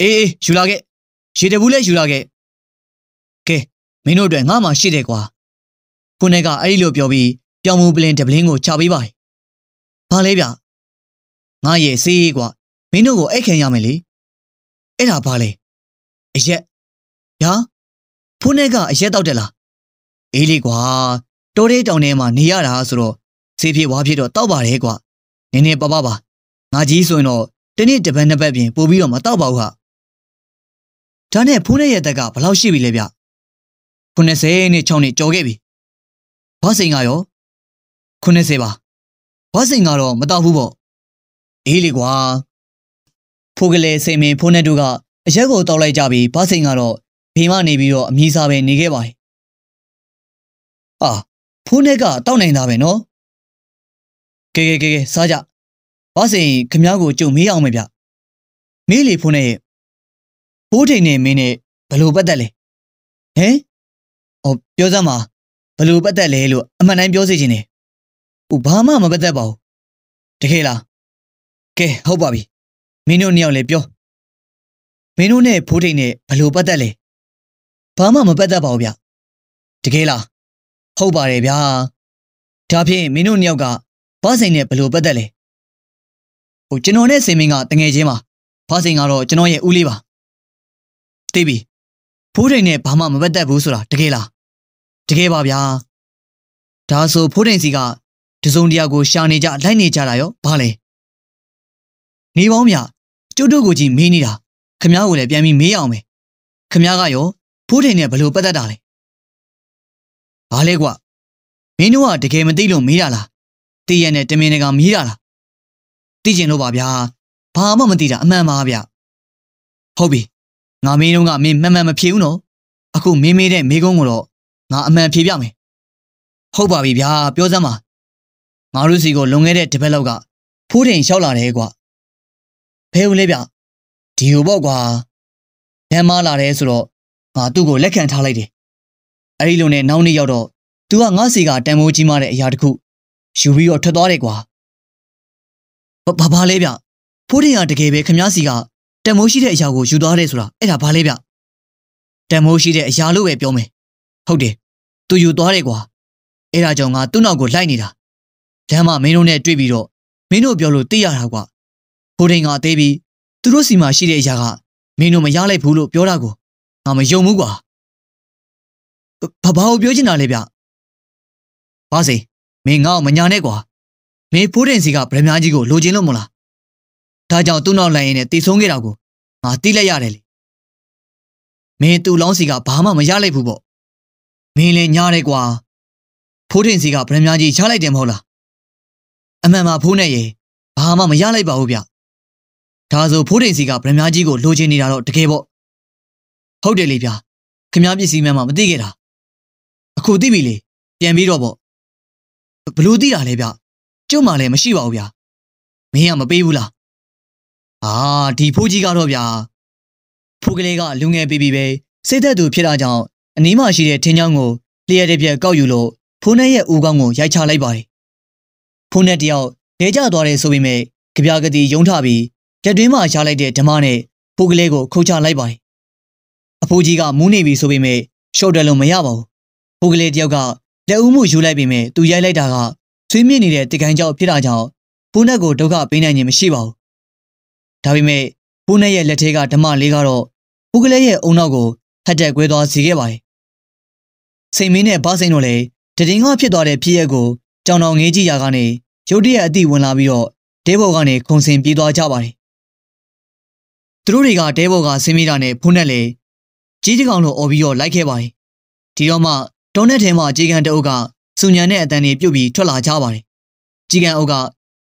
အေးအေးယူလာခဲ့ရေတဘူးလဲယူလာခဲ့ကဲမင်းတို့အတွက်ငါမှရှိတယ်ကွာခုနကအဲ့ဒီလိုပြောပြီးပြောင်မူပလင်ဒပလင်းကိုချပေးပါဘာလဲဗျငါရဲ့စေးကွာမင်းတို့ကိုအိတ်ခံရမယ်လေအဲ့ဒါဘာလဲအရက်ညာဖုန်းထဲကအရက်တောက်တယ်လားအေးလေကွာတိုးတဲ့တောင်ထဲမှာနေရတာဆိုတော့ဈေးပြေဝါပြေတော့တောက်ပါတယ်ကွာနင်းနေပပပါငါကြီးဆိုရင်တော့တနေ့တပတ်နှစ်ပတ်ပြင်ပို့ပြီးတော့မတော့ပါဘူးဟာဒါနဲ့ဖုန်းရဲ့တက်ကဘယ်လောက်ရှိပြီလဲဗျ90နဲ့6နဲ့ကြော်ခဲ့ပြီဘာစိန်ကရော90ပါဘာစိန်ကတော့မတော့ဘူးပေါ့အေးလေကွာဖိုးကလေးစိန်မင်းဖုန်းနဲ့တို့ကအရက်ကိုတောက်လိုက်ကြပြီဘာစိန်ကတော့ဘေးမနေပြီးတော့အမြင်စားပဲနေခဲ့ပါတယ်အာဖုန်းနဲ့ကတောက်နိုင်တာပဲနော်ကဲကဲကဲစားကြဘာစင်ခမားကိုကြုံမေးအောင်မယ်ဗျမေးလေဖုန်းနဲ့ပိုးထိန်နဲ့မင်းနဲ့ဘလို့ပတ်သက်လဲဟမ်ဟောပြောစမ်းပါဘလို့ပတ်သက်လဲလို့အမှန်တိုင်းပြောစေချင်တယ်ဟိုဘာမှမပတ်သက်ပါဘူးတကယ်လားကဲဟုတ်ပါပြီမင်းတို့နှစ်ယောက်လည်းပြောမင်းတို့နဲ့ဖိုးထိန်နဲ့ဘလို့ပတ်သက်လဲဘာမှမပတ်သက်ပါဘူးဗျတကယ်လားဟုတ်ပါတယ်ဗျာဒါဖြင့်မင်းတို့နှစ်ယောက်ကဘာဆိုင်နဲ့ဘလို့ပတ်သက်လဲဟိုကျွန်တော်နဲ့စင်မင်းကတငယ်ချင်းပါဖွားစင်ကတော့ကျွန်တော်ရဲ့ဦးလေးပါသိပြီဖိုးထိန်နဲ့ဘာမှမပတ်သက်ဘူးဆိုတာတကယ်လားတကယ်ပါဗျာဒါဆိုဖိုးထိန်စီကတစုံတရာကို ရှာနေကြလိုက်နေကြတာရောဘာလဲနေပေါင်းမြကျုပ်တို့ကိုကြီးမေးနေတာခမားကိုလည်းပြန်ပြီးမေးအောင်မယ်ခမားကရောဖိုးထိန်နဲ့ဘလို့ပတ်သက်တာလဲဘာလဲကွာမင်းတို့ကတကယ်မသိလို့မေးတာလားတည်ရနဲ့တမင်တကာမေးတာလားသိကျင်လို့ပါဗျာဘာမှမသိတာအမှန်ပါဗျဟုတ်ပြီငါမင်းတို့ကမင်းမှန်မှန်မဖြေဘူးနော်အခုမင်းမေးတဲ့မိကုံးကိုတော့ငါအမှန်ဖြေပြမယ်ဟုတ်ပါပြီဗျာပြောစမ်းပါငါတို့စီကိုလွန်ခဲ့တဲ့တပတ်လောက်ကဖိုးထိန်လျှောက်လာတယ်ကွာဘဲဦးလေးဗျဒီဟိုပေါ့ကွာလမ်းမလာတယ်ဆိုတော့ငါသူ့ကိုလက်ခံထားလိုက်တယ်အဲ့ဒီလိုနဲ့နောက်နေ့ရောက်တော့ तू ကငါစီကတန်မိုးကြီးမတဲ့အရာတခုယူပြီးတော့ထွက်သွားတယ်ကွာဘာဘာလဲဗျဖိုးတင်ကတကယ်ပဲခမားစီကတန်မိုးရှိတဲ့အရာကိုယူသွားတယ်ဆိုတာအဲ့ဒါဘာလဲဗျတန်မိုးရှိတဲ့အရာလို့ပဲပြောမယ်ဟုတ်တယ်သူယူသွားတယ်ကွာအဲ့ဒါကြောင့်ငါသူ့နောက်ကိုလိုက်နေတာလမ်းမှာမင်းတို့နဲ့တွေ့ပြီးတော့မင်းတို့ပြောလို့သိရတာကွာဖိုးတင်ကအသေးပြီးသူတို့စီမှာရှိတဲ့အရာကမင်းတို့မရလိုက်ဘူးလို့ပြောတာကိုငါမယုံဘူးကွာဘာဘာကိုပြောချင်တာလဲဗျဘာစေမင်းငါ့ကိုမညာနဲ့ကွာမင်းဖိုးတင်စီကဗရမကြီးကိုလိုချင်လို့မလားဒါကြောင့်သူ့နောက်လိုက်ရင်နဲ့တည်ဆုံးခဲ့တာကိုငါသိလိုက်ရတယ်လေမင်းသူ့လောင်းစီကဘာမှမရလိုက်ဘူးပေါ့မင်းလည်းညားတယ်ကွာဖိုးတင်စီကဗရမကြီးရလိုက်တယ်မဟုတ်လားအမှန်မှာဖိုးနဲ့ရေဘာမှမရလိုက်ပါဘူးဗျဒါဆိုဖိုးတင်စီကဗရမကြီးကိုလိုချင်နေတာတော့တကယ်ပေါ့ဟုတ်တယ်လေဗျာခင်ဗျားပစ္စည်းမှန်မှမသိခဲ့တာအခုသိပြီလေပြန်ပြီးတော့ပေါ့ဘလို့သိတာလဲဗျကျွတ်မှလည်းမရှိပါဘူးဗျာမင်းကမပေးဘူးလားအာဒီဖိုးကြီးကတော့ဗျာဖိုးကလေးကလူငယ်ပေပြီပဲစိတ်သက်သူဖြစ်တာကြောင့်အနီးမှာရှိတဲ့ထင်းချောင်းကိုလျှက်တစ်ပြက်ကောက်ယူလို့ဖိုးနဲ့ရဲ့ဦးကောင်းကိုရိုက်ချလိုက်ပါတယ်ဖိုးနဲ့တယောက်လဲကျသွားတယ်ဆိုပေမဲ့ကြပြကတိယုံထပြီးတက်တွင်းမှာရှားလိုက်တဲ့ဓမနဲ့ဖိုးကလေးကိုခုတ်ချလိုက်ပါတယ်အဖိုးကြီးကမူးနေပြီဆိုပေမဲ့ရှော့တယ်လို့မရပါဘူးဖိုးကလေးတယောက်ကလက်ဦးမှုယူလိုက်ပေမဲ့သူရိုက်လိုက်တာကဆွေးမြေ့နေတဲ့တကိုင်းကြောက်ဖြစ်တာကြောင့်ဘုနက်ကိုဒုက္ခပေးနိုင်ခြင်းမရှိပါဘူး။ဒါပေမဲ့ဘုနက်ရဲ့လက်ထဲကဓမ္မလေးကတော့ပုဂလဲရဲ့အုံနောက်ကိုဟတ်တက်ကွဲသွားစေခဲ့ပါတယ်။စိန်မင်းနဲ့ဘာစိန်တို့လည်းတည်ငါဖြစ်သွားတဲ့ဖြစ်ရက်ကိုကြောင်တော်ငေးကြည့်ရာကနေရုတ်တရက်အတိဝင်လာပြီးတော့ဒဲဘော်ကနေခုံစင်ပြေးသွားကြပါတယ်။သူတို့တွေကဒဲဘော်ကဆင်းမိတာနဲ့ဖုန်းနဲ့လေကြီးကြီးကောင်လို့អော်ပြီးတော့လိုက်ခဲ့ပါတယ်။ဒီတော့မှတုံးတဲ့ထဲမှာအခြေခံတအုပ်ကစူညံတဲ့အတန်တွေပြုတ်ပြီးထွက်လာကြပါတယ်။ကြီးကန်အုပ်က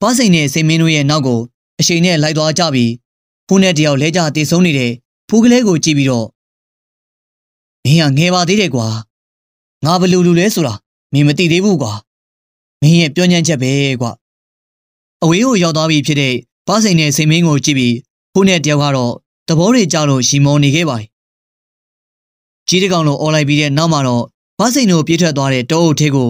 ဘားစိန်နဲ့စိန်မင်းတို့ရဲ့နောက်ကို အရှိန်နဲ့လိုက်သွားကြပြီးဖူးနဲ့တယောက်လဲကြတေဆုံးနေတဲ့ဖူးကလေးကိုကြည့်ပြီးတော့မင်းကငယ်ပါသေးတယ်ကွာငါဘလူလူလဲဆိုတာမင်းမသိသေးဘူးကွာမင်းရဲ့ပြောညံ့ချက်ပဲကွာအဝေးကိုရောက်သွားပြီဖြစ်တဲ့ဘားစိန်နဲ့စိန်မင်းကိုကြည့်ပြီးဖူးနဲ့တယောက်ကတော့သဘောတွေကြလို့ရီမောနေခဲ့ပါတယ်ကြီးတကောင်လုံးអော်လိုက်ပြီးတဲ့နောက်မှာတော့။ဘားစိန်တို့ပြေးထွက်သွားတဲ့တောအုပ်ထဲကို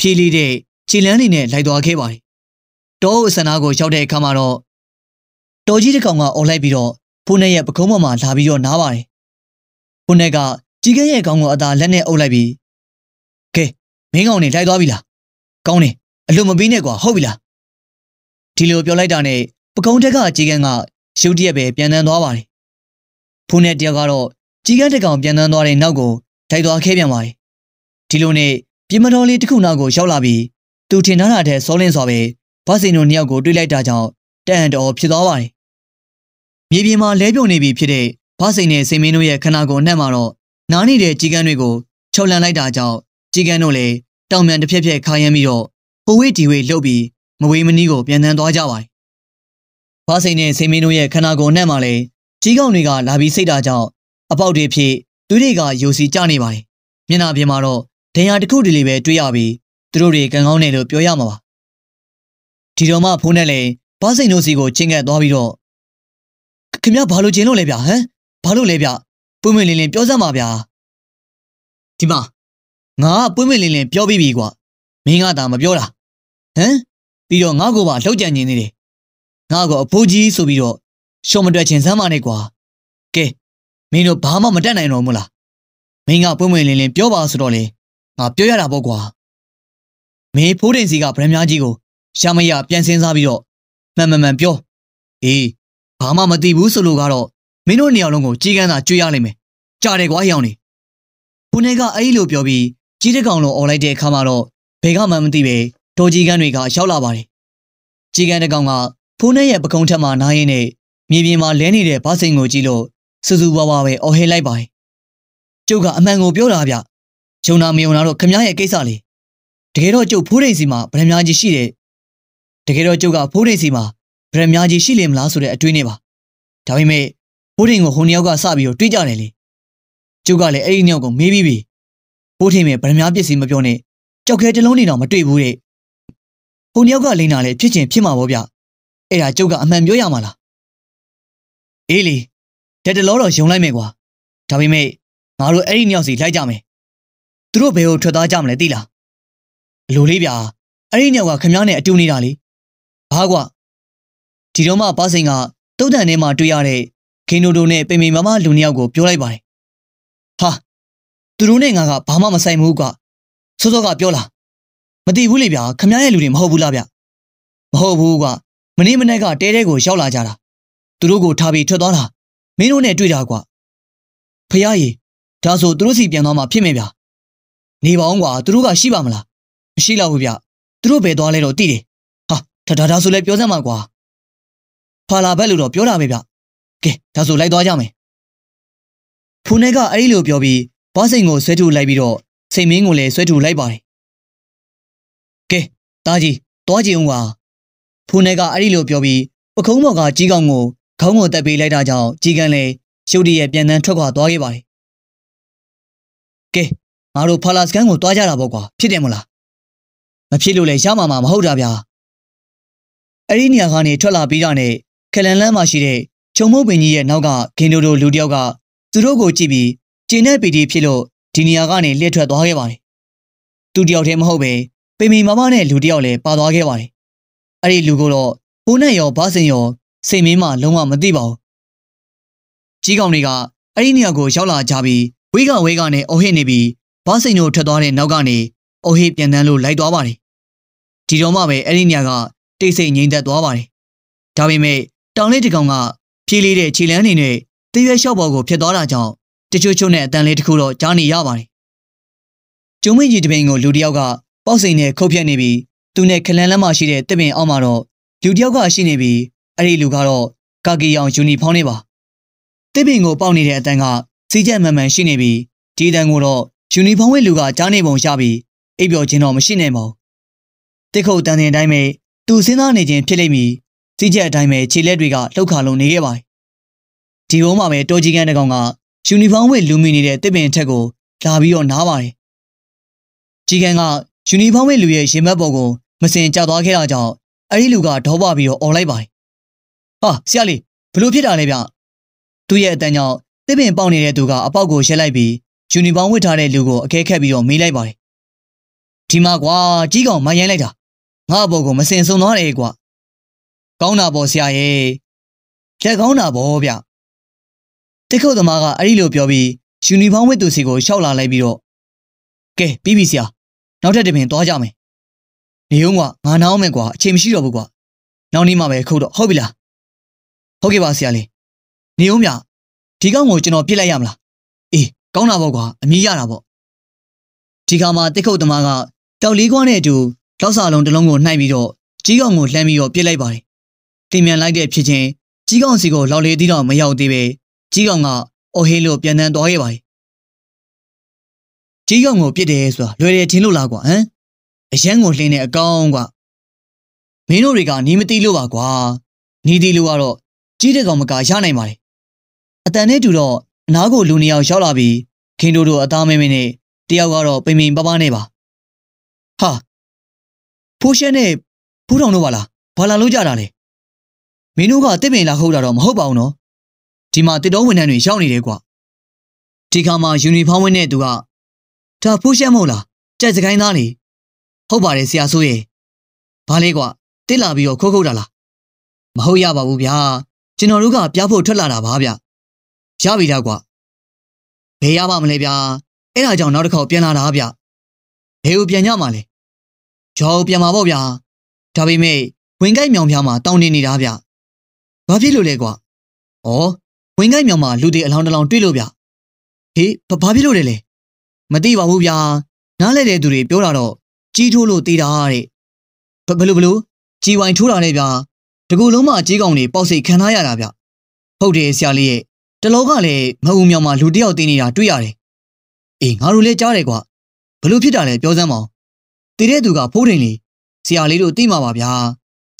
ဖြည်လီတဲ့ခြေလမ်းတွေနဲ့လိုက်သွားခဲ့ပါတယ်။တောအုပ်အစနာကို ရောက်တဲ့အခါမှာတော့တော်ကြီးတစ်ကောင်ကအော်လိုက်ပြီးတော့ဖုန်းနဲ့ရဲ့ပကုံးပေါ်မှာလာပြီးတော့နားပါတယ်။ဖုန်းနဲ့ကကြီးကဲရဲ့ကောင်ကိုအသာလက်နဲ့အုပ်လိုက်ပြီးကဲမင်းကောင်နေလိုက်သွားပြီလား။ကောင်းတယ်အလွန်မပြီးနဲ့ကွာဟုတ်ပြီလား။ဒီလိုပြောလိုက်တာနဲ့ပကုံးထက်ကကြီးကဲကရုတ်တရက်ပဲပြန်တန်းသွားပါတယ်။ဖုန်းနဲ့တယောက်ကတော့ကြီးကဲတစ်ကောင်ပြန်တန်းသွားတဲ့နောက်ကိုထိုက်သွားခဲ့ပြန်ပါတယ်ဒီလိုနဲ့ပြင်မတော်လေးတစ်ခုနောက်ကိုရောက်လာပြီးသူထင်ထားတာတဲ့စောလင်းစွာပဲဘတ်စင်တို့နှစ်ယောက်ကိုတွေးလိုက်တာကြောင့်တန်တော်ဖြစ်သွားပါတယ်မြေပြင်မှာလဲပြုံနေပြီဖြစ်တဲ့ဘတ်စင်နဲ့စင်မင်းတို့ရဲ့ခနာကိုအနှံ့မှာတော့နားနေတဲ့ကြီးကန်းတွေကိုချုပ်လန်လိုက်တာကြောင့်ကြီးကန်းတို့လည်းတောင်မြန်တစ်ဖြက်ဖြက်ခါရမ်းပြီးတော့ဟိုဝေးဒီဝေးလှုပ်ပြီးမဝေးမနီးကိုပြန်နှမ်းသွားကြပါတယ်ဘတ်စင်နဲ့စင်မင်းတို့ရဲ့ခနာကိုအနှံ့မှာလည်းကြီးကောင်တွေကလာပြီးစိတ်တာကြောင့်အပေါက်တွေဖြစ်သူတွေကယူစီကြနေပါတယ်မျက်နှာပြင်မှာတော့ဒဏ်ရာတစ်ခုတည်းလေးပဲတွေ့ရပြီးသူတို့တွေကံကောင်းတယ်လို့ပြောရမှာပါဒီတော့မှဖုန်းနဲ့လည်းဘားစိန်တို့စီကိုချင်းကပ်သွားပြီးတော့ခင်ဗျဘာလို့ကျင်းလို့လဲဗျဟမ်ဘာလို့လဲဗျပွင့်ပွင့်လင်းလင်းပြောစမ်းပါဗျာဒီမှာငါကပွင့်ပွင့်လင်းလင်းပြောပြီးပြီကွာမင်းကသာမပြောတာဟမ်ပြီးတော့ငါ့ကိုပါလှုပ်ကြံနေနေတယ်ငါ့ကိုအဖိုးကြီးဆိုပြီးတော့ရှော့မတွက်ချင်စမ်းပါနဲ့ကွာကဲမင်းတို့ဘာမှမတတ်နိုင်တော့ဘူးလားမင်းကပွင့်ပွင့်လင်းလင်းပြောပါဆိုတော့လေငါပြောရတာပေါ့ကွာမေဖိုးတိန်စီကဗရမ်းများကြီးကိုရမရပြန်စင်းစားပြီးတော့မှန်မှန်မှန်ပြောအေးဘာမှမသိဘူးဆိုလို့ကတော့မင်းတို့နေရာလုံးကိုကြီးကန်းသာကျွေးရလိမ့်မယ်ကြားတယ်ကွာဟောင်းနေဘုနေကအဲ့လိုပြောပြီးကြီးတကောင်လုံးអော်လိုက်တဲ့အခါမှာတော့ဘယ်ကမှမသိပဲတော်ကြီးကန်းတွေက ရောက်လာပါတယ်ကြီးကန်းတကောင်ကဖိုးနဲ့ရဲ့ပကုံးထက်မှနားရင်းနဲ့မြေပြင်မှာလဲနေတဲ့ဗားစိန်ကိုကြည့်လို့စူစူဝါဝါပဲអော်ဟဲလိုက်ပါတယ်ကျုပ်ကအမှန်ကိုပြောတာဗျယုံနာမယုံနာတော့ခမရဲ့ကိစ္စလေတကယ်တော့ကျုပ်ဖိုးဒိန်စီမှာဗရမကြီးရှိတယ်တကယ်တော့ကျုပ်ကဖိုးဒိန်စီမှာဗရမကြီးရှိလိမ့်မလားဆိုတဲ့အတွေးနဲ့ပါဒါပေမဲ့ဖိုးဒိန်ကိုဟိုနှစ်ယောက်ကစပြီးတော့တွေးကြတယ်လေကျုပ်ကလည်းအဲ့ဒီနှစ်ယောက်ကိုမေးပြီးပြီဖိုးဒိန်ရဲ့ဗရမပစ္စည်းမပြောနဲ့ကြောက်ခဲတလုံးနေတော့မတွေ့ဘူးတဲ့ဟိုနှစ်ယောက်ကလိန်တာလေဖြစ်ချင်ဖြစ်မှာပေါ့ဗျအဲ့ဒါကျုပ်ကအမှန်ပြောရမှာလားအေးလေတက်တလောတော့ယုံလိုက်မယ်ကွာဒါပေမဲ့ငါတို့အဲ့ဒီနှစ်ယောက်စီလိုက်ကြမယ်သူတို့ဘယ်ကိုထွက်သွားကြမလဲသိလားအလိုလေးဗျာအဲ့ဒီညောင်ကခမည်းနဲ့အတူနေတာလေဘာကွာဒီတော့မှပါစိန်ကတုတ်တန်ထဲမှာတွေ့ရတဲ့ဂင်နိုတိုနဲ့ပင်ပင်မမလူနှစ်ယောက်ကိုပြောလိုက်ပါတယ်ဟာသူတို့နဲ့ငါကဘာမှမဆိုင်ဘူးကွာစောစောကပြောလားမသိဘူးလေဗျာခမည်းရဲ့လူတွေမဟုတ်ဘူးလားဗျမဟုတ်ဘူးကွာမနေ့မနေ့ကတဲတဲကိုရောက်လာကြတာသူတို့ကို ထားပြီးထွက်သွားတာမင်းတို့နဲ့တွေ့တာကွာဖယားကြီးဒါဆိုသူတို့စီပြန်သွားမှဖြစ်မယ်ဗျာနေပါအောင်ကွာသူတို့ကရှိပါမလားမရှိတော့ဘူးဗျသူတို့ဘယ်သွားလဲတော့သိတယ်ဟာဒါဒါဒါဆိုလဲပြောစမ်းပါကွာဖာလာဘက်လို့တော့ပြောတာပဲဗျကဲဒါဆိုလိုက်သွားကြမယ်ဖူနေကအဲ့ဒီလိုပြောပြီးဘားစိန်ကိုဆွဲထုတ်လိုက်ပြီးတော့စိန်မင်းကိုလည်းဆွဲထုတ်လိုက်ပါတယ်ကဲတားကြီးသွားကြည့်အောင်ကွာဖူနေကအဲ့ဒီလိုပြောပြီးပခုံးပေါ်ကကြီးကောင်ကိုခေါင်းကိုတက်ပေးလိုက်တာကြောင့်ကြီးကန်လည်းရုတ်တရက်ပြန်တန်းထွက်ခွာသွားခဲ့ပါတယ်ကဲငါတို့ဖာလာစကန်ကိုတွားကြတာပေါ့ကွာဖြစ်တယ်မလားမဖြစ်လို့လဲရမှာမှာမဟုတ်တာဗျာအဲ့ဒီနေရာကနေထွက်လာပြီးတာနဲ့ခလန်လန်းမှာရှိတဲ့ချုံမုတ်ပင်ကြီးရဲ့နောက်ကဂင်တို့တို့လူတယောက်ကသူတို့ကိုကြည့်ပြီးကျင်းတဲ့ပီတီဖြစ်လို့ဒီနေရာကနေလှည့်ထွက်သွားခဲ့ပါတယ်သူတယောက်တည်းမဟုတ်ပဲပေမီမမနဲ့လူတယောက်လည်းပါသွားခဲ့ပါတယ်အဲ့ဒီလူကတော့ပိုးနဲ့ရောဘာစင်ရောစိတ်မင်းမှလုံးဝမသိပါဘူးကြီးကောင်တွေကအဲ့ဒီနေရာကိုရောက်လာကြပြီးဝေးကဝေးကနဲ့အော်ဟစ်နေပြီးဘားစိန်တို့ထွက်သွားတဲ့နောက်ကနေအုတ်ဟိပြန်တန်းလို့လိုက်သွားပါတယ်။ဒီတော့မှပဲအဲ့ဒီညကတိတ်ဆိတ်ငြိမ်သက်သွားပါတယ်။ဒါပေမဲ့တောင်လေးတစ်ကောင်ကပြေးလေးတဲ့ခြေလမ်းနေနဲ့တရွက်လျှောက်ပေါ်ကိုဖြတ်သွားတာကြောင့်တချို့ချို့နဲ့အတန်လေးတစ်ခုတော့ကြားနေရပါတယ်။ကျုံမင်းကြီးတပင်ကိုလူတစ်ယောက်ကပေါက်စိန်နဲ့ခုတ်ဖြတ်နေပြီးသူနဲ့ခလန်လမ်းမှာရှိတဲ့တပင်အောက်မှာတော့လူတစ်ယောက်ကရှိနေပြီးအဲ့ဒီလူကတော့ကာကီအောင်ယူနီဖောင်းနေပါ။တပင်ကိုပေါက်နေတဲ့အတန်ကစီကျက်မှန်မှန်ရှိနေပြီးဒီတန်ကိုတော့ယူနီဖောင်းဝတ်လူကကြားနေပုံရပြီးအိပ်ပျော်ခြင်းတော့မရှိနိုင်ပါဘူးတစ်ခုတ်တန်တဲ့အတိုင်းပဲသူစဉ်းစားနေခြင်းဖြစ်လိမ့်မည်စီးချက်အတိုင်းပဲခြေလက်တွေကလှုပ်ခါလုံးနေခဲ့ပါတယ်ဒီဘုံမှာပဲတောကြီးကန်တကောင်ကယူနီဖောင်းဝတ်လူမိနေတဲ့တစ်ပင်ထက်ကိုလာပြီးတော့နားပါတယ်ကြီးကန်ကယူနီဖောင်းဝတ်လူရဲ့ရင်ဘတ်ပေါ်ကိုမစင်ကျသွားခဲ့တာကြောင့်အဲ့ဒီလူကဒေါပပြီးတော့អော်လိုက်ပါတယ်ဟာဆရာလေးဘလို့ဖြစ်တာလဲဗျသူ့ရဲ့အတန်းကြောင့်တစ်ပင်ပေါက်နေတဲ့သူကအပေါက်ကိုရှက်လိုက်ပြီးယူနီဖောင်းဝတ်ထားတဲ့လူကိုအခဲခတ်ပြီးတော့မေးလိုက်ပါတယ်။ဒီမှာကွာကြီးကောင်မရိုင်းလိုက်တာငါ့အပေါ်ကိုမစင်စုံသွားတယ်ကွာ။ကောင်းတာပေါ့ဆရာရဲ့။လက်ကောင်းတာပေါ့ဗျ။တခုတ်သမားကအဲ့ဒီလိုပြောပြီးယူနီဖောင်းဝတ်သူစီကိုရှောက်လာလိုက်ပြီးတော့ကဲပြီးပြီဆရာနောက်ထပ်တပင်သွားကြမယ်။နေုံကငါနာအောင်မယ်ကွာအချိန်မရှိတော့ဘူးကွာ။နောက်နေ့မှပဲခုတ်တော့ဟုတ်ပြီလား။ဟုတ်ကဲ့ပါဆရာလေး။နေုံမြဒီကောင်ကိုကျွန်တော်ပြစ်လိုက်ရမလားကောင်းတာပေါ့ကွာအမြင်ရတာပေါ့ဒီခါမှာတစ်ခုတ်သမားကတောက်လေးခွားနဲ့အတူလောက်စာလုံးတစ်လုံးကိုနှိုက်ပြီးတော့ကြီးကောင်ကိုလှမ်းပြီးတော့ပြစ်လိုက်ပါတယ်တင်မြန်လိုက်တဲ့ဖြစ်ချင်းကြီးကောင်စီကိုလောက်လေသေးတော့မရောက်သေးပဲကြီးကောင်ကအိုဟေးလို့ပြန်တန်းသွားခဲ့ပါတယ်ကြီးကောင်ကိုပြစ်တယ်ဆိုတာလွယ်တယ်ထင်လို့လားကွာဟမ်အရန်ကိုလှင်းတဲ့အကောင်ကွာမင်းတို့တွေကနေမသိလို့ပါကွာနေသိလို့ကတော့ကြီးတဲ့ကောင်မကရနိုင်ပါလေအတန်နဲ့တူတော့အနားကိုလူနှစ်ယောက်ရောက်လာပြီးခင်တို့တို့အသားမဲမဲနဲ့တယောက်ကတော့ပိန်ပိန်ပပနဲ့ပါဟာဖိုးရှဲနဲ့ဘူးတော်တို့ပါလားဘာလာလို့ကြတာလဲမင်းတို့ကတစ်ပင်လာဟုတ်တာတော့မဟုတ်ပါဘူးနော်ဒီမှာတစ်တော်ဝန်ထမ်းတွေရောက်နေတယ်ကွာဒီခါမှာယူနီဖောင်းဝင်းနဲ့သူကဒါဖိုးရှဲမဟုတ်လားကြက်စကိုင်းသားလေဟုတ်ပါတယ်ဆရာဆိုရေဘာလဲကွာတစ်လာပြီးတော့ခုတ်ခုတ်တာလားမဟုတ်ရပါဘူးဗျာကျွန်တော်တို့ကပြားဖို့ထွက်လာတာပါဗျာရပြီလားကွာဘယ်ရပါမလဲဗျာအဲ့ဒါကြောင့်နောက်တစ်ခေါက်ပြန်လာတာဗျဘယ်ကိုပြန်ညမှာလဲကြော်ပြန်မှာပေါ့ဗျာဒါပေမဲ့ဝင်ကိုက်မြောင်ဖျားမှာတောင်းနေနေတာဗျဘာဖြစ်လို့လဲကွာဩဝင်ကိုက်မြောင်မှာလူတွေအလောင်းတလောင်းတွေ့လို့ဗျဟေးဘာဖြစ်လို့လဲလဲမသိပါဘူးဗျာနားလဲတဲ့သူတွေပြောတာတော့ကြီးထိုးလို့သေးတာတဲ့ဘလို့ဘလို့ကြီးဝိုင်ထိုးတာနဲ့ဗျာတကူလုံးမှာကြီးကောင်တွေပေါက်စိတ်ခံထားရတာဗျဟုတ်တယ်ဆရာလေးရဲ့တလောကလည်းမအုံမြောင်မှာလူတယောက်တင်းနေတာတွေ့ရတယ်။အေးငါတို့လည်းကြားတယ်ကွာ။ဘလို့ဖြစ်တာလဲပြောစမ်းပါဦး။တည်တဲ့သူက ဖိုးထိန်လေဆရာလေးတို့သိမှာပါဗျာ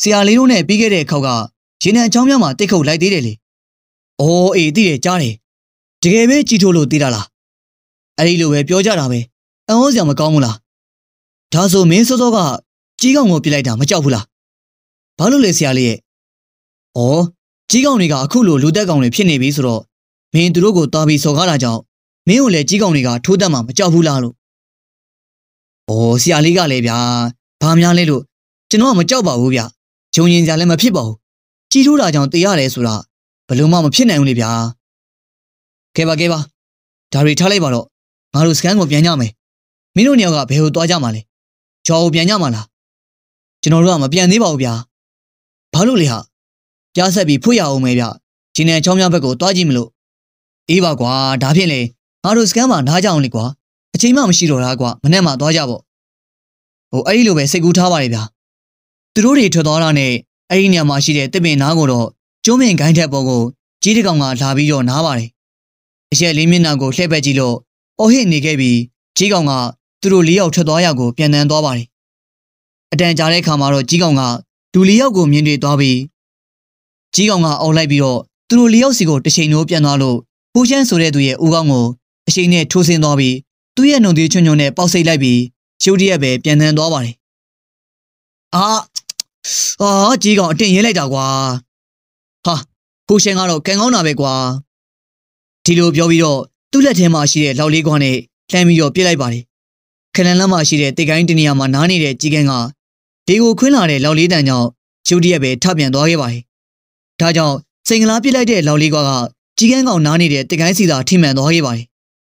။ဆရာလေးတို့နဲ့ပြီးခဲ့တဲ့ခေါက်ကရေနံချောင်းမြောင်မှာတိတ်ခုတ်လိုက်သေးတယ်လေ။အော်အေးသိတယ်ကြားတယ်။တကယ်ပဲကြည်ထိုးလို့သိတာလား။အဲ့ဒီလိုပဲပြောကြတာပဲ။အံ့ဩစရာမကောင်းဘူးလား။ဒါဆိုမင်းစောစောကကြီးကောင်ကိုပြစ်လိုက်တာမကြောက်ဘူးလား။ဘာလို့လဲဆရာလေးရဲ့။အော်ကြီးကောင်တွေကအခုလိုလူသက်ကောင်တွေဖြစ်နေပြီဆိုတော့မင်းသူတို့ကိုတာပြီးစော်ကားတာကြောင့်မင်းကိုလည်းကြီးကောင်တွေကထိုးတတ်မှမကြောက်ဘူးလားလို့ဩဆရာလေးကလည်းဗျာဘာများလဲလို့ကျွန်တော်ကမကြောက်ပါဘူးဗျဂျုံရင်စရာလည်းမဖြစ်ပါဘူးကြီးထိုးတာကြောင့်တေးရတယ်ဆိုတာဘယ်လိုမှမဖြစ်နိုင်ဘူးလေဗျာကဲပါကဲပါဒါတွေထားလိုက်ပါတော့ငါတို့စကန်ကိုပြန်ကြမယ်မင်းတို့နှစ်ယောက်ကဘယ်ကိုသွားကြမှာလဲကျော်ကိုပြန်ကြမှာလားကျွန်တော်တို့ကမပြန်သေးပါဘူးဗျာဘာလို့လဲဟာကြားဆက်ပြီးဖွင့်ရအောင်မယ်ဗျဂျင်းနယ်ချောင်းများဘက်ကိုသွားကြည့်မလို့အေးပါကွာဒါဖြင့်လေငါတို့စကန်မှာနားကြအောင်လေကွာအချိန်မှမရှိတော့တာကွာမနဲ့မှသွားကြပေါ့ဟိုအဲ့ဒီလိုပဲစိတ်ကူးထားပါလေဗျာသူတို့တွေထွက်သွားတာနဲ့အဲ့ဒီနေရာမှာရှိတဲ့တစ်ပင်နားကိုတော့ကျုံးပင်ဂိုင်းထက်ပေါ်ကိုကြီးတကောင်ကလာပြီးတော့နားပါတယ်အရက်လေးမျက်နှာကိုလှည့်ပတ်ကြည့်လို့အော်ဟစ်နေခဲ့ပြီးကြီးကောင်ကသူတို့လေးယောက်ထွက်သွားရကိုပြန်တန်းသွားပါတယ်အတန်ကြာတဲ့အခါမှာတော့ကြီးကောင်ကလူလေးယောက်ကိုမြင်တွေ့သွားပြီးကြီးကောင်ကအော်လိုက်ပြီးတော့သူတို့လေးယောက်စီကိုတစ်ချိန်လုံးပြန်သွားလို့ဟူရှန်ဆိုတဲ့သူရဲ့ဦးခေါင်းကိုအရှိန်နဲ့ထိုးဆင်းသွားပြီးသူ့ရဲ့နှုတ်သေးချွညွန့်နဲ့ပေါက်စိတ်လိုက်ပြီးရုတ်တရက်ပဲပြန်ထန်သွားပါတယ်။အာအာကြီးကောင်အတင်ရင်လိုက်တာကွာ။ဟာဟူရှန်ကတော့ကံကောင်းတာပဲကွာ။ဒီလိုပြောပြီးတော့သူ့လက်ထဲမှာရှိတဲ့လောက်လေးကွာနဲ့လှမ်းပြီးတော့ပြစ်လိုက်ပါတယ်။ခလန်လမ်းမှာရှိတဲ့တိတ်ကိုင်းတနေရာမှာနားနေတဲ့ကြီးကန်ကဒီကိုခွင်းလာတဲ့လောက်လေးတန်ကြောင့်ရုတ်တရက်ပဲထပြန်သွားခဲ့ပါတယ်။ဒါကြောင့်စိန်ကလာပြစ်လိုက်တဲ့လောက်လေးကွာကကြီးကန်းကောင်နားနေတဲ့တကိုင်းစီသာထိမှန်သွားခဲ့ပါတယ်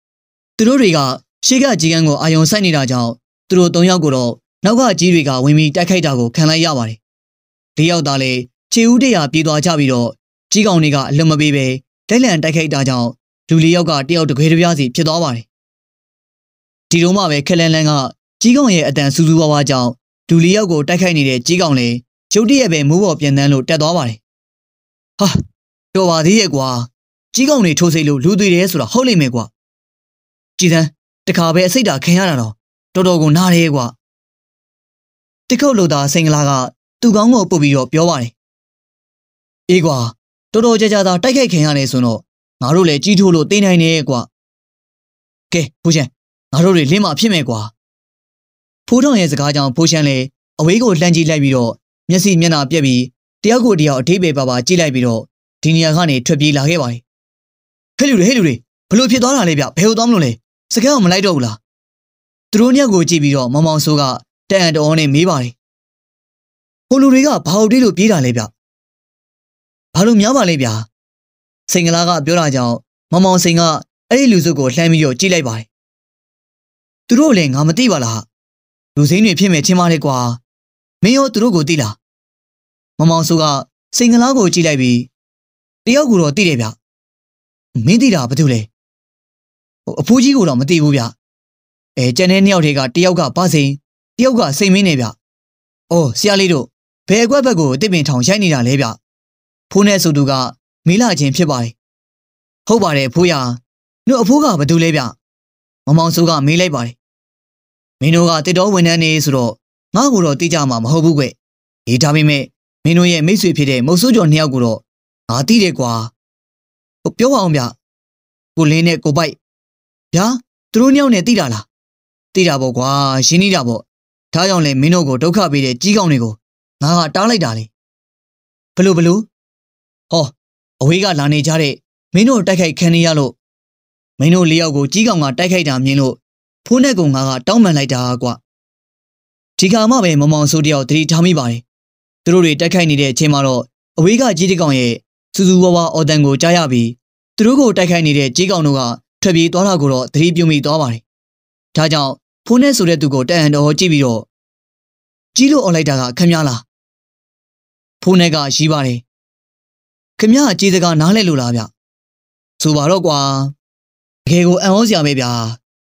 ။သူတို့တွေကရှေ့ကကြီးကန်းကိုအာယုံဆိုင်နေတာကြောင့်သူတို့၃ယောက်ကိုတော့နောက်ကကြီးတွေကဝင်ပြီးတိုက်ခိုက်တာကိုခံလိုက်ရပါတယ်။၄ယောက်သားလည်းခြေဦးတရာပြေးသွားကြပြီးတော့ကြီးကောင်တွေကအလွတ်မပေးပဲတိုက်လံတိုက်ခိုက်တာကြောင့်လူ၄ယောက်ကတယောက်တခွဲတစ်ပြားစီဖြစ်သွားပါတယ်။ဒီတော့မှပဲခက်လန်လန်ကကြီးကောင်ရဲ့အတန်စူးစူးဝါးဝါးကြောင့်လူ၄ယောက်ကိုတိုက်ခိုက်နေတဲ့ကြီးကောင်လည်းရုတ်တရက်ပဲမိုးပေါ်ပြန်တန်းလို့တက်သွားပါတယ်။ဟာတော်ပါသေးရဲ့ကွာကြီးကောင်တွေထိုးစိတ်လို့လူတွေတယ်ဆိုတာဟုတ်လိမ့်မယ်ကွာကြည်စမ်းတခါပဲအစိတ်တာခံရတာတော့တော်တော်ကိုနားရဲကွာတခုတ်လို့သာစိန်ကလာက သူ့ကောင်းကိုပုတ်ပြီးတော့ပြောပါတယ်အေးကွာတော်တော်ကြာကြာသာတိုက်ခိုက်ခံရတယ်ဆိုတော့ငါတို့လည်းကြီးထိုးလို့သိနိုင်တယ်ကွာကဲဖိုးချန်ငါတို့တွေလင်းမဖြစ်မယ်ကွာဖိုးထောင်ရဲ့စကားကြောင့်ဖိုးချန်လည်းအဝေးကိုလှမ်းကြည့်လိုက်ပြီးတော့မျက်စိမျက်နှာပြက်ပြီးတယောက်ကိုတယောက်အထိပယ်ပါပါကြည့်လိုက်ပြီးတော့ဒီနေရာကနေထွက်ပြေးလာခဲ့ပါတယ်ဟဲ့လူတွေဟဲ့လူတွေဘလို့ဖြစ်သွားတာလဲဗျဘယ်လိုသွားမလို့လဲစကဲကမလိုက်တော့ဘူးလားသူတို့ညက်ကိုကြည့်ပြီးတော့မောင်မောင်ဆိုးကတန်အန်တော်နဲ့မေးပါတယ်ဟိုလူတွေကဘာဟုတ်တွေးလို့ပြေးတာလဲဗျဘာလို့များပါလဲဗျစိန်ကလာကပြောတာကြောင့်မောင်မောင်စိန်ကအဲ့ဒီလူစုကိုလှမ်းပြီးတော့ကြည့်လိုက်ပါတယ်သူတို့လည်းငါမသိပါလားလူစိမ်းတွေဖြစ်မဲ့ချင်းပါလေကွာမင်းရောသူတို့ကိုသိလားမောင်မောင်ဆိုးကစိန်ကလာကိုကြည့်လိုက်ပြီးတယောက်ကူတော့သိတယ်ဗျမင်းသိတာဘာတူလဲဟိုအဖိုးကြီးကိုတော့မသိဘူးဗျအဲကျန်တဲ့နှစ်ယောက်တွေကတယောက်ကဗစိန်တယောက်ကစိန်မင်းနေဗျအော်ဆရာလေးတို့ဘယ်အကွက်ဘက်ကိုအစ်ပင်ထောင်ရိုက်နေတာလဲဗျဖိုးနဲ့ဆိုသူကမေးလာခြင်းဖြစ်ပါတယ်ဟုတ်ပါတယ်ဖိုးရနှုတ်အဖိုးကဘာတူလဲဗျမမောင်ဆိုးကမေးလိုက်ပါတယ်မင်းတို့ကတစ်တော်ဝန်ထမ်းနေဆိုတော့ငါ့ကိုတော့သိကြမှာမဟုတ်ဘူးကွအေးဒါပေမဲ့မင်းတို့ရဲ့မိတ်ဆွေဖြစ်တဲ့မုတ်ဆိုးကျော်နှစ်ယောက်ကိုတော့ငါသိတယ်ကွာဟိုပြောပါအောင်ဗျကိုလင်းနဲ့ကိုပိုက်ဗျာသူတို့ညောင်းနေတိတာလားတိတာပေါ့ကွာရင်းနေတာပေါ့ဒါကြောင့်လေမင်းတို့ကိုဒုက္ခပေးတဲ့ကြီးကောင်တွေကိုငါကတားလိုက်တာလေဘလို့ဘလို့ဟောအဝေးကလာနေကြတဲ့မင်းတို့တိုက်ခိုက်ခံနေရလို့မင်းတို့လေးယောက်ကိုကြီးကောင်ကတိုက်ခိုက်တာမြင်လို့ဖိုးနဲ့ကောင်ငါကတောင်းပန်လိုက်တာကွာဒီကမှပဲမမောင်ဆိုးတယောက်တတိထားမိပါတယ်သူတို့တွေတိုက်ခိုက်နေတဲ့အချိန်မှာတော့အဝေးကကြီးတကောင်ရဲ့စူးစူးဝါးဝါအော်တန်ကိုကြားရပြီးသူတို့ကိုတိုက်ခိုက်နေတဲ့ကြေးကောင်တို့ကထွက်ပြေးသွားတာကိုတော့သတိပြုမိသွားပါတယ်။ဒါကြောင့်ဖုန်းနဲ့ဆိုတဲ့သူကိုတက်ဟန်တော်ကြည့်ပြီးတော့ကြီးလို့អော်လိုက်တာကခမရလား။ဖုန်းနဲ့ကရှိပါတယ်။ခမရကြေးစကားနားလဲလို့လားဗျ။ဆိုပါတော့ကွာ။တကယ်ကိုအံ့ဩစရာပဲဗျာ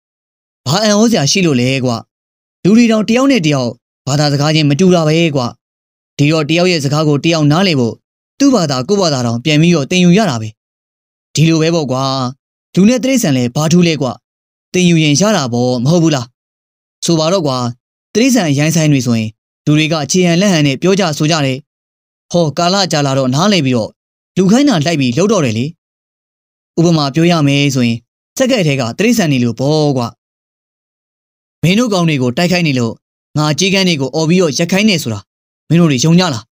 ။ဘာအံ့ဩစရာရှိလို့လဲကွာ။လူတွေတောင်တယောက်နဲ့တယောက်ဘာသာစကားချင်းမတူတာပဲကွာ။ဒီတော့တယောက်ရဲ့စကားကိုတယောက်နားလည်ဖို့သူ့ဘာသာကိုယ့်ဘာသာတောင်ပြန်ပြီးတော့တင်ယူရတာပဲဒီလိုပဲပေါ့ကွာလူနဲ့တိရစ္ဆာန်လဲဘာထူးလဲကွာတင်ယူရင်ရတာပေါ့မဟုတ်ဘူးလားဆိုပါတော့ကွာတိရစ္ဆာန်ရိုင်းဆိုင်တွေဆိုရင်လူတွေက ခြေရန်လက်ဟန်နဲ့ပြောကြဆိုကြတယ်ဟောကာလကြာလာတော့နားလဲပြီးတော့လူခိုင်းတာလိုက်ပြီးလှုပ်တော့တယ်လေဥပမာပြောရမယ်ဆိုရင်စက်ကဲထဲကတိရစ္ဆာန်တွေလိုပေါ့ကွာမင်းတို့ကောင်းတွေကိုတိုက်ခိုက်နေလို့ငါကြီးကန်းတွေကိုអော်ပြီးတော့ရက်ခိုင်းနေဆိုတာမင်းတို့တွေယုံကြလား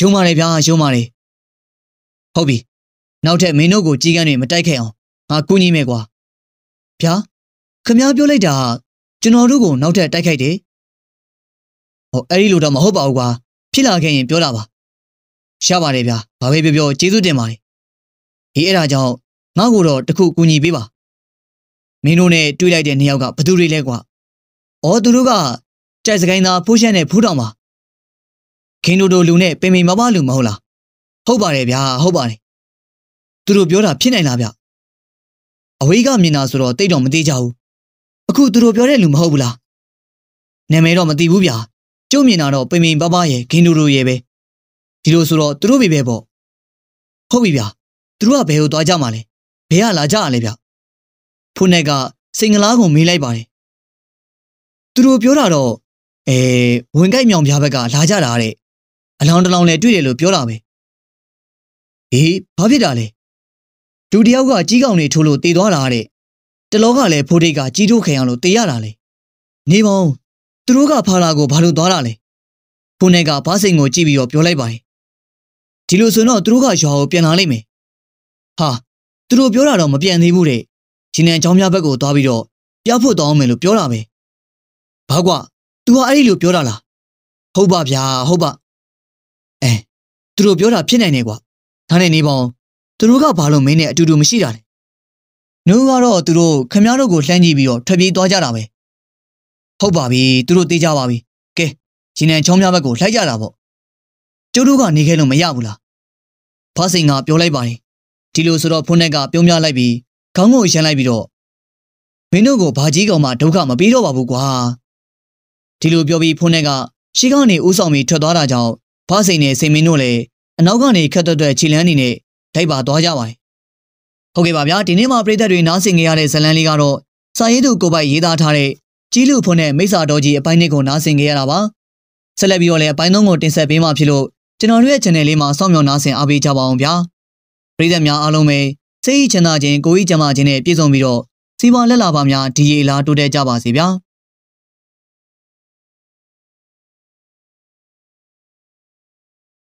ယုံပါတယ်ဗျာယုံပါတယ်ဟုတ်ပြီနောက်ထပ်မင်းတို့ကိုကြီးကန်းတွေမတိုက်ခဲ့အောင်ငါကူညီမယ်ကွာဗျာခမ ्या ပြောလိုက်တာကျွန်တော်တို့ကိုနောက်ထပ်တိုက်ခိုက်တယ်ဟောအဲ့ဒီလိုတော့မဟုတ်ပါဘူးကွာဖြစ်လာခဲ့ရင်ပြောတာပါရပါတယ်ဗျာဘာပဲပြောပြောကျေးဇူးတင်ပါတယ်ဒီအဲ့ဒါကြောင့်ငါ့ကိုတော့တခုကူညီပေးပါမင်းတို့နဲ့တွေ့လိုက်တဲ့နှစ်ယောက်ကဘသူတွေလဲကွာအော်သူတို့ကကြိုက်စကိုင်းသားဖိုးရှန်နဲ့ဖိုးတောင်ပါဂင်ဒိုဒိုလူနဲ့ပင်ပင်မမလူမဟုတ်လားဟုတ်ပါတယ်ဗျာဟုတ်ပါတယ်သူတို့ပြောတာဖြစ်နိုင်လားဗျအဝေးကမြင်တာဆိုတော့တိတ်တော့မသေးကြဘူးအခုသူတို့ပြောတဲ့လူမဟုတ်ဘူးလားနာမည်တော့မသိဘူးဗျာကျုပ်မြင်တာတော့ပင်ပင်ပပရဲ့ဂင်ဒိုဒိုရဲ့ပဲဒီလိုဆိုတော့သူတို့ပဲပဲပေါ့ဟုတ်ပြီဗျာသူတို့ကဘယ်ကိုသွားကြမှာလဲဘယ်ကလာကြရလဲဗျဖုန်က်ကစိန်ကလားကိုမေးလိုက်ပါတယ်သူတို့ပြောတာတော့အဲဝင်ကြိုက်မြောင်ပြားဘက်ကလာကြတာတဲ့အလောင်းတစ်လောင်းလည်းတွေ့တယ်လို့ပြောတာပဲဟေးဘာဖြစ်တာလဲလူတယောက်ကကြီးကောင်တွေထိုးလို့တေသွားတာတဲ့တလောကလည်းဖိုးတိတ်ကကြီးထိုးခံရလို့တေရတာလေနေမောင်သူတို့ကဖာလာကိုဘာလို့သွားတာလဲဖိုးနေကဘားစိန်ကိုကြည့်ပြီးတော့ပြောလိုက်ပါတယ်ဒီလိုဆိုတော့သူတို့ကရွာကိုပြန်လာလိမ့်မယ်ဟာသူတို့ပြောတာတော့မပြန်သေးဘူးတဲ့ဂျင်းနန်เจ้าမြဘက်ကိုသွားပြီးတော့ပြဖို့တောင်းမယ်လို့ပြောတာပဲဘာကွာ तू ဟာအဲ့ဒီလိုပြောတာလားဟုတ်ပါဗျာဟုတ်ပါအဲသူတို့ပြောတာဖြစ်နိုင်တယ်ကွာဒါနဲ့နေပေါင်းသူတို့ကဘာလို့မင်းနဲ့အတူတူမရှိတာလဲနှုတ်ကတော့သူတို့ခမရတို့ကိုလှမ်းကြည့်ပြီးတော့ထွက်ပြေးသွားကြတာပဲဟုတ်ပါပြီသူတို့တေးကြပါပြီကဲဂျင်းနန်ချောင်းများဘက်ကို လိုက်ကြတာပေါ့ကျိုးတို့ကနေခဲ့လို့မရဘူးလားဖားစိန်က ပြောလိုက်ပါတယ်ဒီလိုဆိုတော့ဖုန်းနဲ့ကပြုံးပြလိုက်ပြီးခေါင်းကိုရမ်းလိုက်ပြီးတော့မင်းတို့ကိုဘာကြီးကောင်မှဒုက္ခမပေးတော့ပါဘူးကွာဒီလိုပြောပြီးဖုန်းနဲ့ကရှီကောင်နေဦးဆောင်ပြီးထွက်သွားတာကြောင့်ဖားစိန်နဲ့စိန်မင်းတို့လည်းအနောက်ကနေခက်တွက်တွက်ခြေလန်းနေနဲ့လိုက်ပါသွားကြပါတယ်။ဟုတ်ကဲ့ပါဗျာဒီနေ့မှာပြည်သက်တွေနားဆင်ကြရတဲ့ဇလန်းလေးကတော့စာရေးသူကိုပိုက်ရေးသားထားတဲ့ကြီးလူဖွန်းနဲ့မိစ္ဆာတော်ကြီးအပိုင်းနှစ်ကိုနားဆင်ကြရတာပါ။ဆက်လက်ပြီးတော့လည်းအပိုင်းသုံးကိုတင်ဆက်ပေးမှဖြစ်လို့ကျွန်တော်တို့ရဲ့ channel လေးမှာစောင့်မျှော်နားဆင်အားပေးကြပါအောင်ဗျာ။ပြည်သက်များအားလုံးပဲစိတ်ချမ်းသာခြင်းကိုယ်ဤကျမ်းမာခြင်းနဲ့ပြည့်စုံပြီးတော့စီးပွားလက်လာပါများဒီရေလာတိုးတက်ကြပါစေဗျာ။